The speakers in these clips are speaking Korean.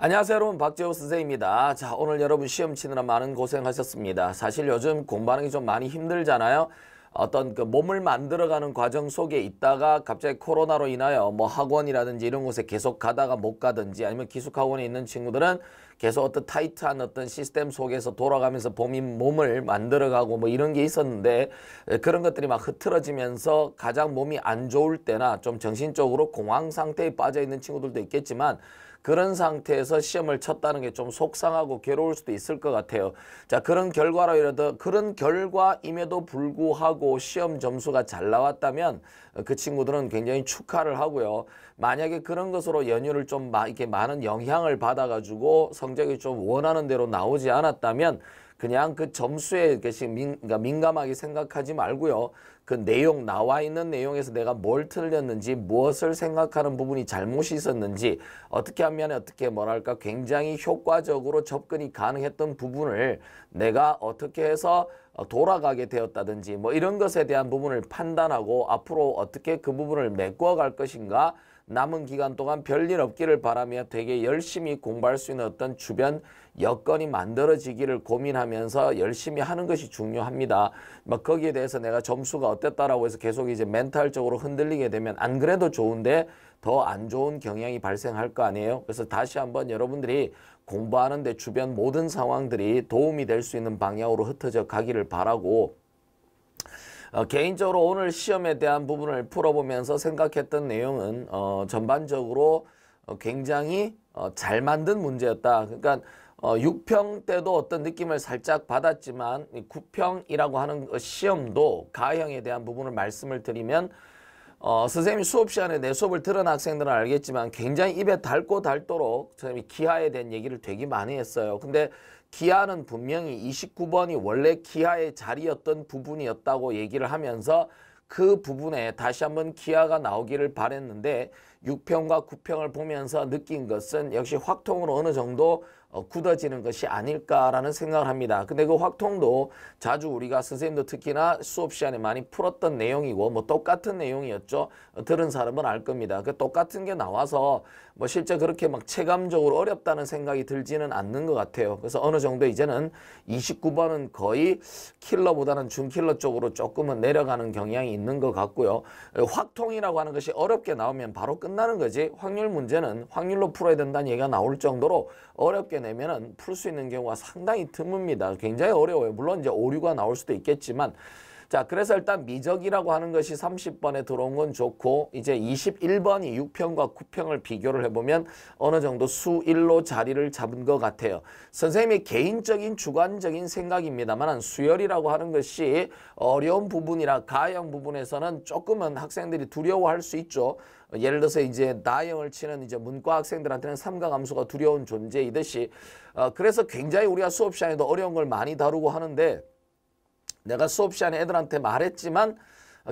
안녕하세요 여러분 박재호 선생입니다. 자 오늘 여러분 시험 치느라 많은 고생하셨습니다. 사실 요즘 공부하는 게 좀 많이 힘들잖아요. 어떤 그 몸을 만들어가는 과정 속에 있다가 갑자기 코로나로 인하여 뭐 학원이라든지 이런 곳에 계속 가다가 못 가든지 아니면 기숙학원에 있는 친구들은 계속 어떤 타이트한 어떤 시스템 속에서 돌아가면서 봄인 몸을 만들어가고 뭐 이런 게 있었는데 예, 그런 것들이 막 흐트러지면서 가장 몸이 안 좋을 때나 좀 정신적으로 공황 상태에 빠져 있는 친구들도 있겠지만 그런 상태에서 시험을 쳤다는 게 좀 속상하고 괴로울 수도 있을 것 같아요. 자 그런 결과로 이라도 그런 결과임에도 불구하고 시험 점수가 잘 나왔다면 어, 그 친구들은 굉장히 축하를 하고요. 만약에 그런 것으로 연휴를좀 이렇게 많은 영향을 받아가지고 성적이 좀 원하는 대로 나오지 않았다면 그냥 그 점수에 이렇 민, 그러니까 민감하게 생각하지 말고요. 그 내용 나와 있는 내용에서 내가 뭘 틀렸는지 무엇을 생각하는 부분이 잘못이 있었는지 어떻게 하면 어떻게 뭐랄까 굉장히 효과적으로 접근이 가능했던 부분을 내가 어떻게 해서 어, 돌아가게 되었다든지 뭐 이런 것에 대한 부분을 판단하고 앞으로 어떻게 그 부분을 메꿔 갈 것인가 남은 기간 동안 별일 없기를 바라며 되게 열심히 공부할 수 있는 어떤 주변 여건이 만들어지기를 고민하면서 열심히 하는 것이 중요합니다. 막 뭐 거기에 대해서 내가 점수가 어땠다라고 해서 계속 이제 멘탈적으로 흔들리게 되면 안 그래도 좋은데 더 안 좋은 경향이 발생할 거 아니에요. 그래서 다시 한번 여러분들이 공부하는데 주변 모든 상황들이 도움이 될 수 있는 방향으로 흩어져 가기를 바라고 어, 개인적으로 오늘 시험에 대한 부분을 풀어보면서 생각했던 내용은 어, 전반적으로 어, 굉장히 어, 잘 만든 문제였다. 그러니까 어, 6평 때도 어떤 느낌을 살짝 받았지만 9평이라고 하는 그 시험도 가형에 대한 부분을 말씀을 드리면 어, 선생님이 수업 시간에 내 수업을 들은 학생들은 알겠지만 굉장히 입에 닳고 닳도록 선생님이 기하에 대한 얘기를 되게 많이 했어요. 근데 기아는 분명히 29번이 원래 기아의 자리였던 부분이었다고 얘기를 하면서 그 부분에 다시 한번 기아가 나오기를 바랬는데 6평과 9평을 보면서 느낀 것은 역시 확통으로 어느 정도 어, 굳어지는 것이 아닐까라는 생각을 합니다. 근데 그 확통도 자주 우리가 선생님도 특히나 수업 시간에 많이 풀었던 내용이고 뭐 똑같은 내용이었죠. 어, 들은 사람은 알 겁니다. 그 똑같은 게 나와서 뭐 실제 그렇게 막 체감적으로 어렵다는 생각이 들지는 않는 것 같아요. 그래서 어느 정도 이제는 29번은 거의 킬러보다는 중킬러 쪽으로 조금은 내려가는 경향이 있는 것 같고요. 어, 확통이라고 하는 것이 어렵게 나오면 바로 끝나는 거지 확률 문제는 확률로 풀어야 된다는 얘기가 나올 정도로 어렵게 내면은 풀 수 있는 경우가 상당히 드뭅니다. 굉장히 어려워요. 물론 이제 오류가 나올 수도 있겠지만 자, 그래서 일단 미적이라고 하는 것이 30번에 들어온 건 좋고 이제 21번이 6평과 9평을 비교를 해보면 어느 정도 수일로 자리를 잡은 것 같아요. 선생님의 개인적인 주관적인 생각입니다만 수열이라고 하는 것이 어려운 부분이라 가형 부분에서는 조금은 학생들이 두려워할 수 있죠. 예를 들어서 이제 나형을 치는 이제 문과 학생들한테는 삼각함수가 두려운 존재이듯이 어, 그래서 굉장히 우리가 수업 시간에도 어려운 걸 많이 다루고 하는데 내가 수업 시간에 애들한테 말했지만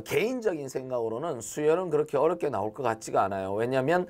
개인적인 생각으로는 수혈은 그렇게 어렵게 나올 것 같지가 않아요. 왜냐하면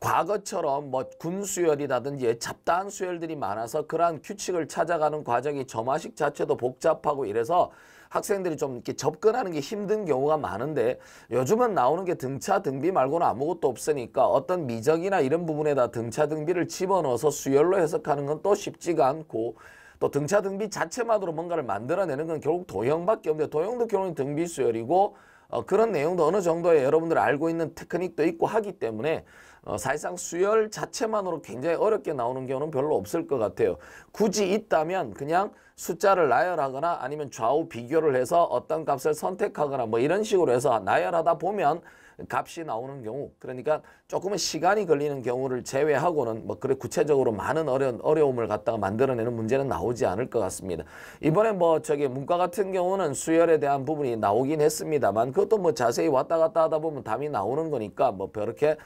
과거처럼 뭐 군수혈이라든지 잡다한 수혈들이 많아서 그러한 규칙을 찾아가는 과정이 점화식 자체도 복잡하고 이래서 학생들이 좀 이렇게 접근하는 게 힘든 경우가 많은데 요즘은 나오는 게 등차 등비 말고는 아무것도 없으니까 어떤 미적이나 이런 부분에다 등차 등비를 집어넣어서 수열로 해석하는 건 또 쉽지가 않고 또 등차 등비 자체만으로 뭔가를 만들어내는 건 결국 도형밖에 없는데 도형도 결국 등비 수열이고 어, 그런 내용도 어느 정도의 여러분들 알고 있는 테크닉도 있고 하기 때문에 어, 사실상 수열 자체만으로 굉장히 어렵게 나오는 경우는 별로 없을 것 같아요. 굳이 있다면 그냥 숫자를 나열하거나 아니면 좌우 비교를 해서 어떤 값을 선택하거나 뭐 이런 식으로 해서 나열하다 보면 값이 나오는 경우 그러니까 조금은 시간이 걸리는 경우를 제외하고는 뭐 그래 구체적으로 많은 어려, 어려움을 갖다가 만들어내는 문제는 나오지 않을 것 같습니다. 이번에 뭐 저기 문과 같은 경우는 수열에 대한 부분이 나오긴 했습니다만 그것도 뭐 자세히 왔다 갔다 하다 보면 답이 나오는 거니까 뭐 그렇게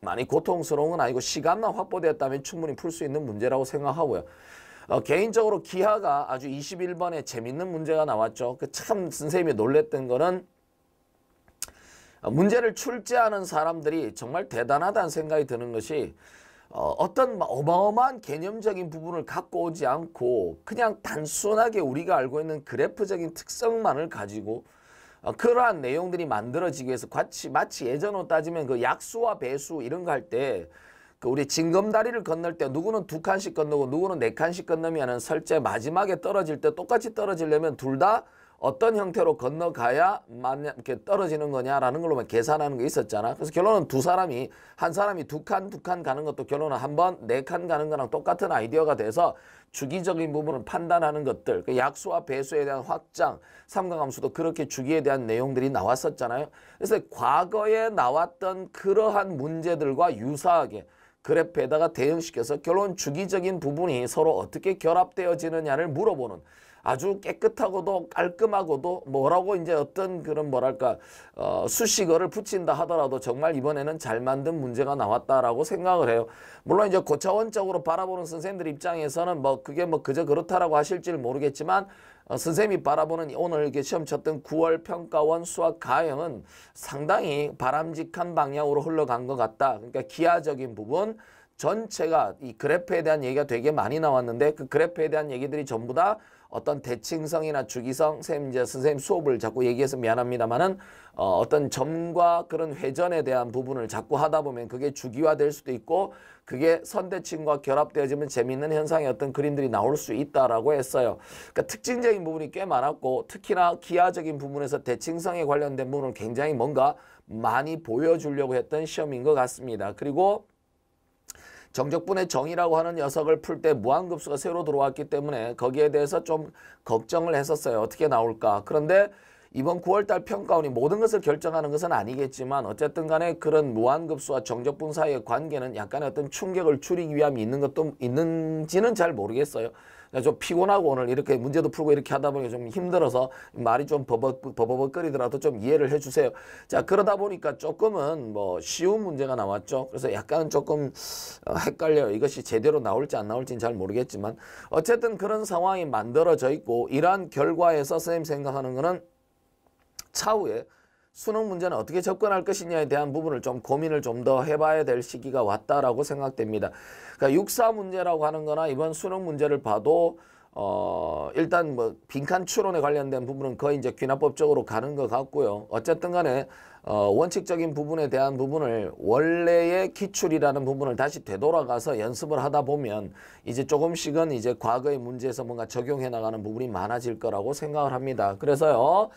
많이 고통스러운 건 아니고 시간만 확보되었다면 충분히 풀 수 있는 문제라고 생각하고요. 어, 개인적으로 기하가 아주 21번에 재밌는 문제가 나왔죠. 그 참 선생님이 놀랬던 거는 어, 문제를 출제하는 사람들이 정말 대단하다는 생각이 드는 것이 어, 어떤 어마어마한 개념적인 부분을 갖고 오지 않고 그냥 단순하게 우리가 알고 있는 그래프적인 특성만을 가지고 어, 그러한 내용들이 만들어지기 위해서 마치, 마치 예전으로 따지면 그 약수와 배수 이런 거 할 때그 우리 징검다리를 건널 때 누구는 두 칸씩 건너고 누구는 네 칸씩 건너면 설제 마지막에 떨어질 때 똑같이 떨어지려면 둘다 어떤 형태로 건너가야 만약 이렇게 떨어지는 거냐라는 걸로만 계산하는 게 있었잖아. 그래서 결론은 두 사람이 한 사람이 두 칸 두 칸 가는 것도 결론은 한 번 네 칸 가는 거랑 똑같은 아이디어가 돼서 주기적인 부분을 판단하는 것들, 그 약수와 배수에 대한 확장, 삼각함수도 그렇게 주기에 대한 내용들이 나왔었잖아요. 그래서 과거에 나왔던 그러한 문제들과 유사하게 그래프에다가 대응시켜서 결론 주기적인 부분이 서로 어떻게 결합되어지느냐를 물어보는 아주 깨끗하고도 깔끔하고도 뭐라고 이제 어떤 그런 뭐랄까 어, 수식어를 붙인다 하더라도 정말 이번에는 잘 만든 문제가 나왔다라고 생각을 해요. 물론 이제 고차원적으로 바라보는 선생님들 입장에서는 뭐 그게 뭐 그저 그렇다라고 하실지 모르겠지만 어, 선생님이 바라보는 오늘 이렇게 시험 쳤던 9월 평가원 수학 가형은 상당히 바람직한 방향으로 흘러간 것 같다. 그러니까 기하적인 부분 전체가 이 그래프에 대한 얘기가 되게 많이 나왔는데 그 그래프에 대한 얘기들이 전부 다 어떤 대칭성이나 주기성 선생님 이제 선생님 수업을 자꾸 얘기해서 미안합니다만은 어, 어떤 점과 그런 회전에 대한 부분을 자꾸 하다 보면 그게 주기화될 수도 있고 그게 선대칭과 결합되어지면 재미있는 현상의 어떤 그림들이 나올 수 있다라고 했어요. 그러니까 특징적인 부분이 꽤 많았고 특히나 기하적인 부분에서 대칭성에 관련된 부분을 굉장히 뭔가 많이 보여주려고 했던 시험인 것 같습니다. 그리고 정적분의 정이라고 하는 녀석을 풀 때 무한급수가 새로 들어왔기 때문에 거기에 대해서 좀 걱정을 했었어요. 어떻게 나올까. 그런데 이번 9월달 평가원이 모든 것을 결정하는 것은 아니겠지만 어쨌든 간에 그런 무한급수와 정적분 사이의 관계는 약간의 어떤 충격을 줄이기 위함이 있는 것도 있는지는 잘 모르겠어요. 그러니까 좀 피곤하고 오늘 이렇게 문제도 풀고 이렇게 하다 보니까 좀 힘들어서 말이 좀 버벅버벅거리더라도 좀 이해를 해주세요. 자 그러다 보니까 조금은 뭐 쉬운 문제가 나왔죠. 그래서 약간 은 조금 어, 헷갈려요. 이것이 제대로 나올지 안 나올지는 잘 모르겠지만 어쨌든 그런 상황이 만들어져 있고 이러한 결과에서 선생님 생각하는 거는 차후에 수능 문제는 어떻게 접근할 것이냐에 대한 부분을 좀 고민을 좀 더 해봐야 될 시기가 왔다라고 생각됩니다. 그러니까 육사 문제라고 하는 거나 이번 수능 문제를 봐도 어 일단 뭐 빈칸 추론에 관련된 부분은 거의 이제 귀납법적으로 가는 것 같고요. 어쨌든 간에 어 원칙적인 부분에 대한 부분을 원래의 기출이라는 부분을 다시 되돌아가서 연습을 하다 보면 이제 조금씩은 이제 과거의 문제에서 뭔가 적용해 나가는 부분이 많아질 거라고 생각을 합니다. 그래서요.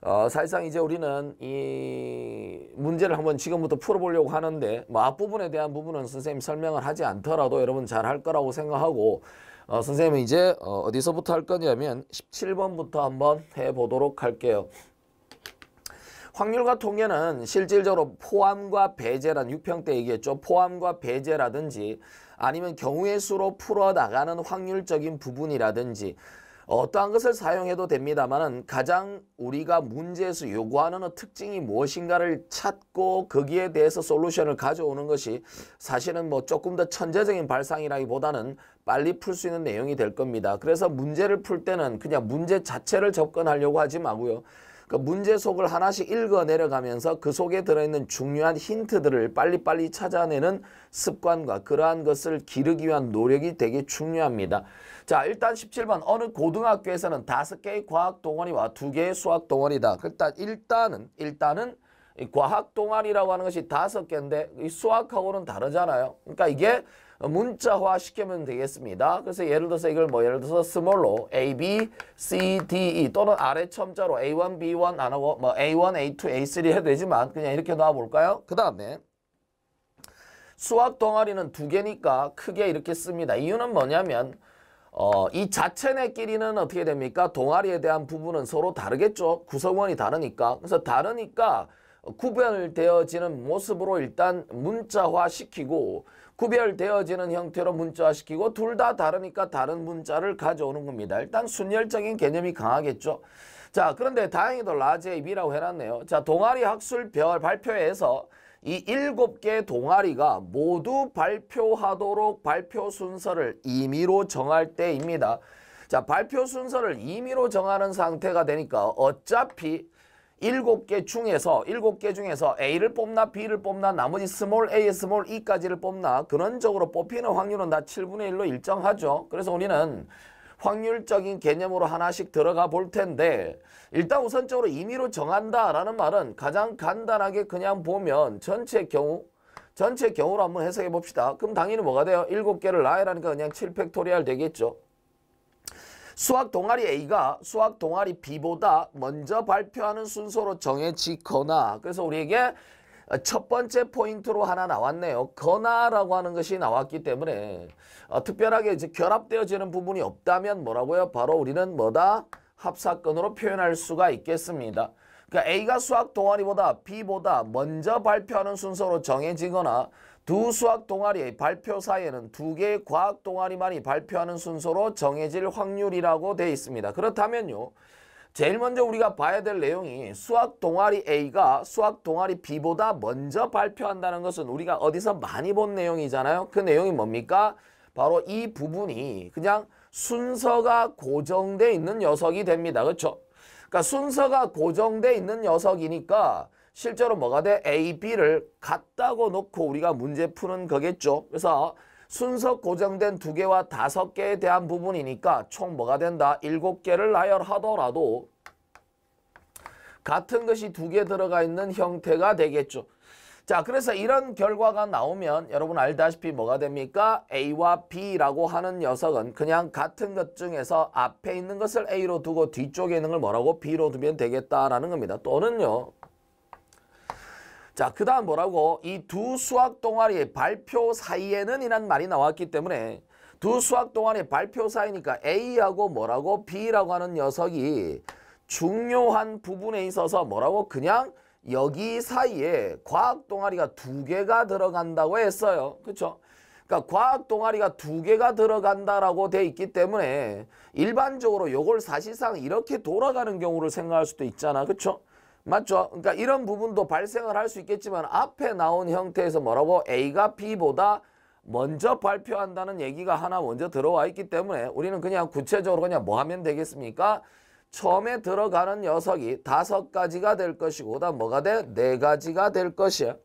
어, 사실상 이제 우리는 이 문제를 한번 지금부터 풀어보려고 하는데 뭐 앞부분에 대한 부분은 선생님 설명을 하지 않더라도 여러분 잘 할 거라고 생각하고 어, 선생님은 이제 어, 어디서부터 할 거냐면 17번부터 한번 해보도록 할게요. 확률과 통계는 실질적으로 포함과 배제란 6평 때 얘기했죠. 포함과 배제라든지 아니면 경우의 수로 풀어나가는 확률적인 부분이라든지 어떠한 것을 사용해도 됩니다만은 가장 우리가 문제에서 요구하는 특징이 무엇인가를 찾고 거기에 대해서 솔루션을 가져오는 것이 사실은 뭐 조금 더 천재적인 발상이라기보다는 빨리 풀 수 있는 내용이 될 겁니다. 그래서 문제를 풀 때는 그냥 문제 자체를 접근하려고 하지 마고요. 그 문제 속을 하나씩 읽어 내려가면서 그 속에 들어있는 중요한 힌트들을 빨리빨리 찾아내는 습관과 그러한 것을 기르기 위한 노력이 되게 중요합니다. 자 일단 17번 어느 고등학교에서는 다섯 개의 과학 동아리와 두 개의 수학 동아리다. 일단 일단은 일단은 이 과학 동아리라고 하는 것이 다섯 개인데 이 수학하고는 다르잖아요. 그러니까 이게 문자화 시키면 되겠습니다. 그래서 예를 들어서 이걸 뭐 예를 들어서 스몰로 A, B, C, D, E 또는 아래 첨자로 A1, B1 안 하고 뭐 A1, A2, A3 해도 되지만 그냥 이렇게 놔볼까요? 그 다음에 수학 동아리는 두 개니까 크게 이렇게 씁니다. 이유는 뭐냐면 어, 이 자체네끼리는 어떻게 됩니까? 동아리에 대한 부분은 서로 다르겠죠. 구성원이 다르니까. 그래서 다르니까 구별되어지는 모습으로 일단 문자화시키고 구별되어지는 형태로 문자시키고 화둘다 다르니까 다른 문자를 가져오는 겁니다. 일단 순열적인 개념이 강하겠죠. 자 그런데 다행히도 라제 B라고 해놨네요. 자 동아리 학술별 발표에서 회이 일곱 개 동아리가 모두 발표하도록 발표 순서를 임의로 정할 때입니다. 자 발표 순서를 임의로 정하는 상태가 되니까 어차피 일곱 개 중에서 일곱 개 중에서 A를 뽑나 B를 뽑나 나머지 스몰 A, 스몰 E까지를 뽑나 근원적으로 뽑히는 확률은 다 7분의 1로 일정하죠. 그래서 우리는 확률적인 개념으로 하나씩 들어가 볼 텐데 일단 우선적으로 임의로 정한다라는 말은 가장 간단하게 그냥 보면 전체 경우 전체 경우로 한번 해석해 봅시다. 그럼 당연히 뭐가 돼요? 7개를 나열하니까 그냥 7팩토리알 되겠죠. 수학 동아리 A가 수학 동아리 B보다 먼저 발표하는 순서로 정해지거나 그래서 우리에게 첫 번째 포인트로 하나 나왔네요. 거나라고 하는 것이 나왔기 때문에 어, 특별하게 이제 결합되어지는 부분이 없다면 뭐라고요? 바로 우리는 뭐다? 합사건으로 표현할 수가 있겠습니다. 그러니까 A가 수학 동아리보다 B보다 먼저 발표하는 순서로 정해지거나 두 수학 동아리의 발표 사이에는 두 개의 과학 동아리만이 발표하는 순서로 정해질 확률이라고 되어 있습니다. 그렇다면요. 제일 먼저 우리가 봐야 될 내용이 수학 동아리 A가 수학 동아리 B보다 먼저 발표한다는 것은 우리가 어디서 많이 본 내용이잖아요. 그 내용이 뭡니까? 바로 이 부분이 그냥 순서가 고정돼 있는 녀석이 됩니다. 그렇죠? 그러니까 순서가 고정돼 있는 녀석이니까 실제로 뭐가 돼? A, B를 같다고 놓고 우리가 문제 푸는 거겠죠. 그래서 순서 고정된 두 개와 다섯 개에 대한 부분이니까 총 뭐가 된다? 일곱 개를 나열하더라도 같은 것이 두 개 들어가 있는 형태가 되겠죠. 자, 그래서 이런 결과가 나오면 여러분 알다시피 뭐가 됩니까? A와 B라고 하는 녀석은 그냥 같은 것 중에서 앞에 있는 것을 A로 두고 뒤쪽에 있는 걸 뭐라고 B로 두면 되겠다라는 겁니다. 또는요. 자, 그 다음 뭐라고? 이 두 수학 동아리의 발표 사이에는 이란 말이 나왔기 때문에 두 수학 동아리의 발표 사이니까 A하고 뭐라고 B라고 하는 녀석이 중요한 부분에 있어서 뭐라고 그냥 여기 사이에 과학 동아리가 두 개가 들어간다고 했어요. 그쵸 그러니까 과학 동아리가 두 개가 들어간다라고 돼 있기 때문에 일반적으로 요걸 사실상 이렇게 돌아가는 경우를 생각할 수도 있잖아. 그렇죠? 맞죠? 그러니까 이런 부분도 발생을 할 수 있겠지만 앞에 나온 형태에서 뭐라고 A가 B보다 먼저 발표한다는 얘기가 하나 먼저 들어와 있기 때문에 우리는 그냥 구체적으로 그냥 뭐 하면 되겠습니까? 처음에 들어가는 녀석이 다섯 가지가 될 것이고 다 뭐가 돼? 네 가지가 될 것이야.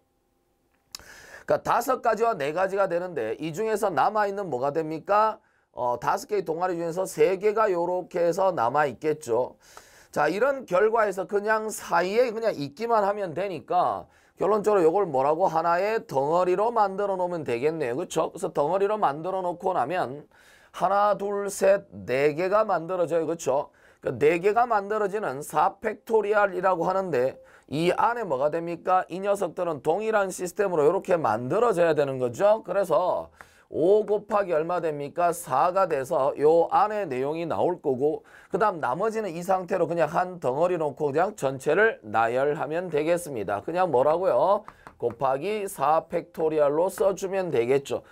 그러니까 다섯 가지와 네 가지가 되는데 이 중에서 남아있는 뭐가 됩니까? 어, 다섯 개의 동아리 중에서 세 개가 요렇게 해서 남아있겠죠. 자 이런 결과에서 그냥 사이에 그냥 있기만 하면 되니까 결론적으로 이걸 뭐라고 하나의 덩어리로 만들어 놓으면 되겠네요. 그렇죠? 그래서 덩어리로 만들어 놓고 나면 하나 둘 셋 네 개가 만들어져요. 그렇죠? 그네 그러니까 개가 만들어지는 4팩토리알이라고 하는데 이 안에 뭐가 됩니까? 이 녀석들은 동일한 시스템으로 이렇게 만들어져야 되는 거죠. 그래서 5 곱하기 얼마 됩니까? 4가 돼서 요 안에 내용이 나올 거고 그 다음 나머지는 이 상태로 그냥 한 덩어리 놓고 그냥 전체를 나열하면 되겠습니다. 그냥 뭐라고요? 곱하기 4 팩토리얼로 써주면 되겠죠.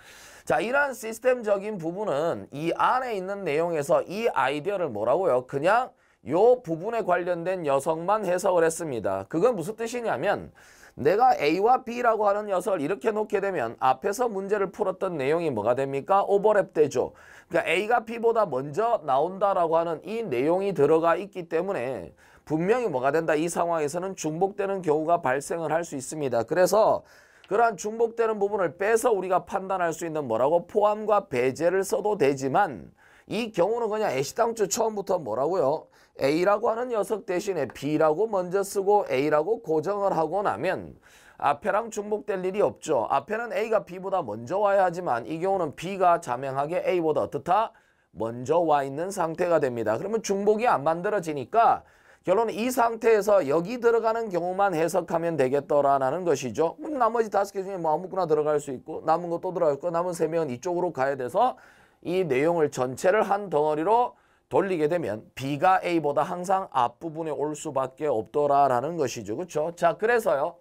자 이러한 시스템적인 부분은 이 안에 있는 내용에서 이 아이디어를 뭐라고요? 그냥 요 부분에 관련된 여성만 해석을 했습니다. 그건 무슨 뜻이냐면 내가 A와 B라고 하는 녀석을 이렇게 놓게 되면 앞에서 문제를 풀었던 내용이 뭐가 됩니까? 오버랩되죠. 그러니까 A가 B보다 먼저 나온다라고 하는 이 내용이 들어가 있기 때문에 분명히 뭐가 된다? 이 상황에서는 중복되는 경우가 발생을 할 수 있습니다. 그래서 그러한 중복되는 부분을 빼서 우리가 판단할 수 있는 뭐라고 포함과 배제를 써도 되지만 이 경우는 그냥 애시당초 처음부터 뭐라고요? A라고 하는 녀석 대신에 B라고 먼저 쓰고 A라고 고정을 하고 나면 앞에랑 중복될 일이 없죠. 앞에는 A가 B보다 먼저 와야 하지만 이 경우는 B가 자명하게 A보다 어떻다? 먼저 와 있는 상태가 됩니다. 그러면 중복이 안 만들어지니까 결론은 이 상태에서 여기 들어가는 경우만 해석하면 되겠더라라는 것이죠. 나머지 다섯 개 중에 뭐 아무거나 들어갈 수 있고 남은 거또 들어갈 거 남은 세 명은 이쪽으로 가야 돼서 이 내용을 전체를 한 덩어리로 돌리게 되면 B가 A보다 항상 앞부분에 올 수밖에 없더라라는 것이죠. 그렇죠? 자, 그래서요.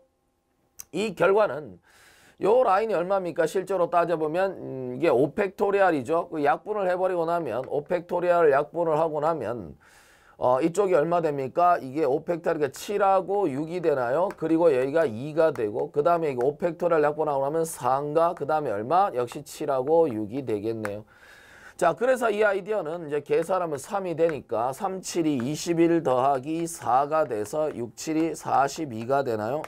이 결과는 요 라인이 얼마입니까? 실제로 따져보면 음, 이게 5팩토리알이죠. 그 약분을 해버리고 나면 5팩토리알 약분을 하고 나면 어, 이쪽이 얼마 됩니까? 이게 5팩토리가 7하고 6이 되나요? 그리고 여기가 2가 되고 그 다음에 이거 5팩토리알 약분하고 나면 3가 그 다음에 얼마? 역시 7하고 6이 되겠네요. 자, 그래서 이 아이디어는 이제 계산하면 3이 되니까 3, 7이 21 더하기 4가 돼서 6, 7이 42가 되나요?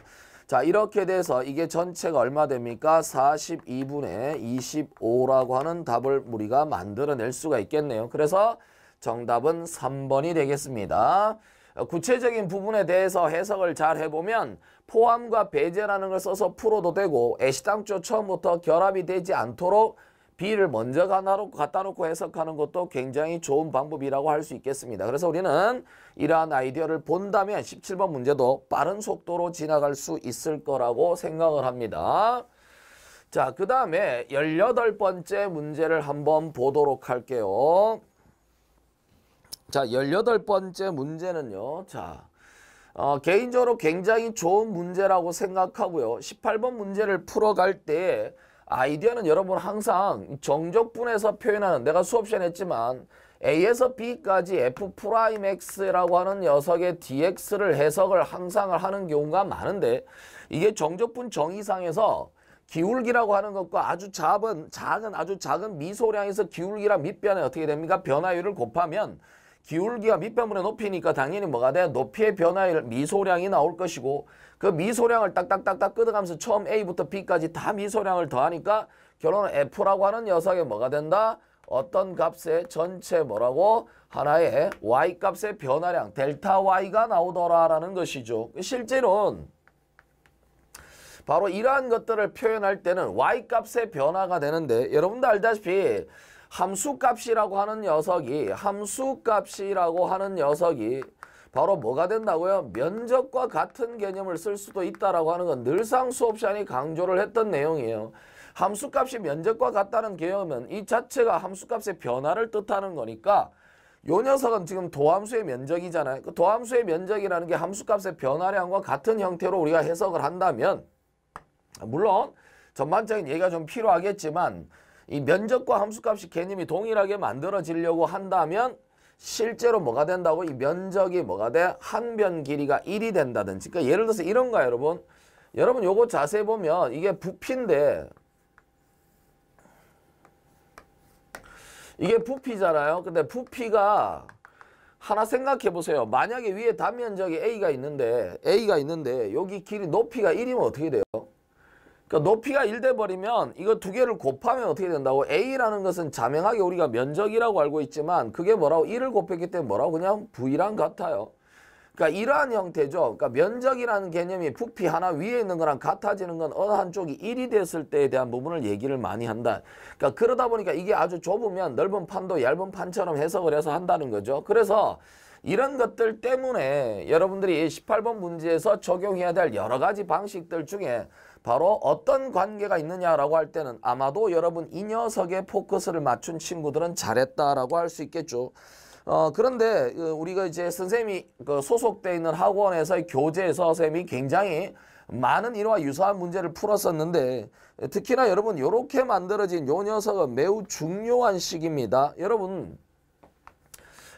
자, 이렇게 돼서 이게 전체가 얼마 됩니까? 42분의 25라고 하는 답을 우리가 만들어낼 수가 있겠네요. 그래서 정답은 3번이 되겠습니다. 구체적인 부분에 대해서 해석을 잘 해보면 포함과 배제라는 걸 써서 풀어도 되고 애시당초 처음부터 결합이 되지 않도록 B를 먼저 갖다 놓고 해석하는 것도 굉장히 좋은 방법이라고 할 수 있겠습니다. 그래서 우리는 이러한 아이디어를 본다면 17번 문제도 빠른 속도로 지나갈 수 있을 거라고 생각을 합니다. 자, 그 다음에 18번째 문제를 한번 보도록 할게요. 자, 18번째 문제는요. 자, 어, 개인적으로 굉장히 좋은 문제라고 생각하고요. 18번 문제를 풀어갈 때 아, 아이디어는 여러분 항상 정적분에서 표현하는 내가 수업 시간에 했지만 A에서 B까지 F 프라임 X라고 하는 녀석의 DX를 해석을 항상 하는 경우가 많은데 이게 정적분 정의상에서 기울기라고 하는 것과 아주 작은 작은 아주 작은 미소량에서 기울기랑 밑변에 어떻게 됩니까? 변화율을 곱하면 기울기가 밑변분의 높이니까 당연히 뭐가 돼? 높이의 변화율 미소량이 나올 것이고 그 미소량을 딱딱딱딱 끄어가면서 처음 A부터 B까지 다 미소량을 더하니까 결론은 F라고 하는 녀석이 뭐가 된다? 어떤 값의 전체 뭐라고? 하나의 Y값의 변화량 델타 Y가 나오더라라는 것이죠. 실제로는 바로 이러한 것들을 표현할 때는 Y값의 변화가 되는데 여러분도 알다시피 함수값이라고 하는 녀석이 함수값이라고 하는 녀석이 바로 뭐가 된다고요? 면접과 같은 개념을 쓸 수도 있다라고 하는 건 늘상 수업 시간이 강조를 했던 내용이에요. 함수값이 면접과 같다는 개념은 이 자체가 함수값의 변화를 뜻하는 거니까 요 녀석은 지금 도함수의 면적이잖아요. 그 도함수의 면적이라는 게 함수값의 변화량과 같은 형태로 우리가 해석을 한다면 물론 전반적인 얘기가 좀 필요하겠지만 이 면적과 함수값이 개념이 동일하게 만들어지려고 한다면 실제로 뭐가 된다고 이 면적이 뭐가 돼? 한변 길이가 1이 된다든지 그러니까 예를 들어서 이런 거야 여러분 여러분 요거 자세히 보면 이게 부피인데 이게 부피잖아요 근데 부피가 하나 생각해 보세요 만약에 위에 단면적이 A가 있는데 A가 있는데 여기 길이 높이가 1이면 어떻게 돼요? 그러니까 높이가 1돼 버리면 이거 두 개를 곱하면 어떻게 된다고? A라는 것은 자명하게 우리가 면적이라고 알고 있지만 그게 뭐라고? 1을 곱했기 때문에 뭐라고? 그냥 V랑 같아요. 그러니까 이러한 형태죠. 그러니까 면적이라는 개념이 부피 하나 위에 있는 거랑 같아지는 건 어느 한쪽이 1이 됐을 때에 대한 부분을 얘기를 많이 한다. 그러니까 그러다 보니까 이게 아주 좁으면 넓은 판도 얇은 판처럼 해석을 해서 한다는 거죠. 그래서 이런 것들 때문에 여러분들이 18번 문제에서 적용해야 될 여러 가지 방식들 중에 바로 어떤 관계가 있느냐라고 할 때는 아마도 여러분 이 녀석의 포커스를 맞춘 친구들은 잘했다라고 할 수 있겠죠. 어, 그런데 그, 우리가 이제 선생님이 그 소속돼 있는 학원에서의 교재에서 선생님이 굉장히 많은 이와 유사한 문제를 풀었었는데 특히나 여러분 이렇게 만들어진 요 녀석은 매우 중요한 식입니다. 여러분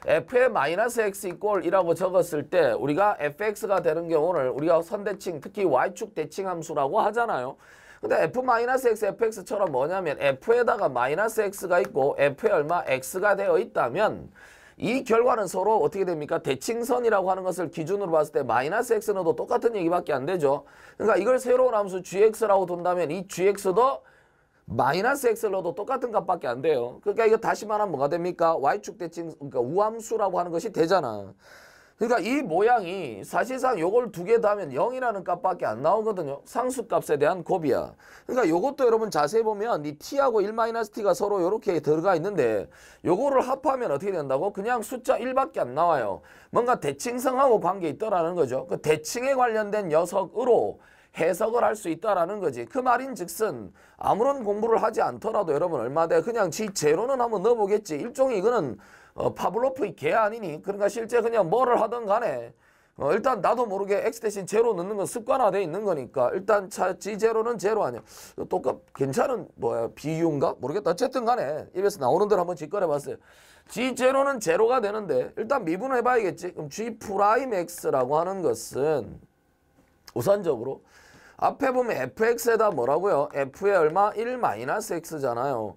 fx 의 이꼴이라고 적었을 때 우리가 fx가 되는 경우를 우리가 선대칭 특히 y축 대칭 함수라고 하잖아요. 근데 f-x, fx처럼 뭐냐면 f에다가 마이너스 x가 있고 f에 얼마 x가 되어 있다면 이 결과는 서로 어떻게 됩니까? 대칭선이라고 하는 것을 기준으로 봤을 때 마이너스 x는 또 똑같은 얘기밖에 안 되죠. 그러니까 이걸 새로운 함수 gx라고 둔다면이 gx도 마이너스 x를 넣어도 똑같은 값밖에 안 돼요. 그러니까 이거 다시 말하면 뭐가 됩니까? y축 대칭 그러니까 우함수라고 하는 것이 되잖아. 그러니까 이 모양이 사실상 요걸 두 개 더하면 0이라는 값밖에 안 나오거든요. 상수값에 대한 곱이야. 그러니까 요것도 여러분 자세히 보면 이 t하고 1-t가 서로 이렇게 들어가 있는데 요거를 합하면 어떻게 된다고? 그냥 숫자 1밖에 안 나와요. 뭔가 대칭성하고 관계 있더라는 거죠. 그 대칭에 관련된 녀석으로 해석을 할 수 있다라는 거지. 그 말인 즉슨 아무런 공부를 하지 않더라도 여러분 얼마 돼 그냥 지 제로는 한번 넣어보겠지. 일종의 이거는 어, 파블로프의 개 아니니 그러니까 실제 그냥 뭐를 하든 간에 어, 일단 나도 모르게 x 대신 제로 넣는 건 습관화돼 있는 거니까 일단 차, g 제로는 제로 아니야. 똑같 그 괜찮은 뭐야 비유인가 모르겠다. 어쨌든 간에 입에서 나오는 대로 한번 직거려봤어요 g 제로는 제로가 되는데 일단 미분을 해봐야겠지. 그럼 g 프라임 x라고 하는 것은 우선적으로 앞에 보면 fx에다 뭐라고요? f의 얼마? 1-x잖아요.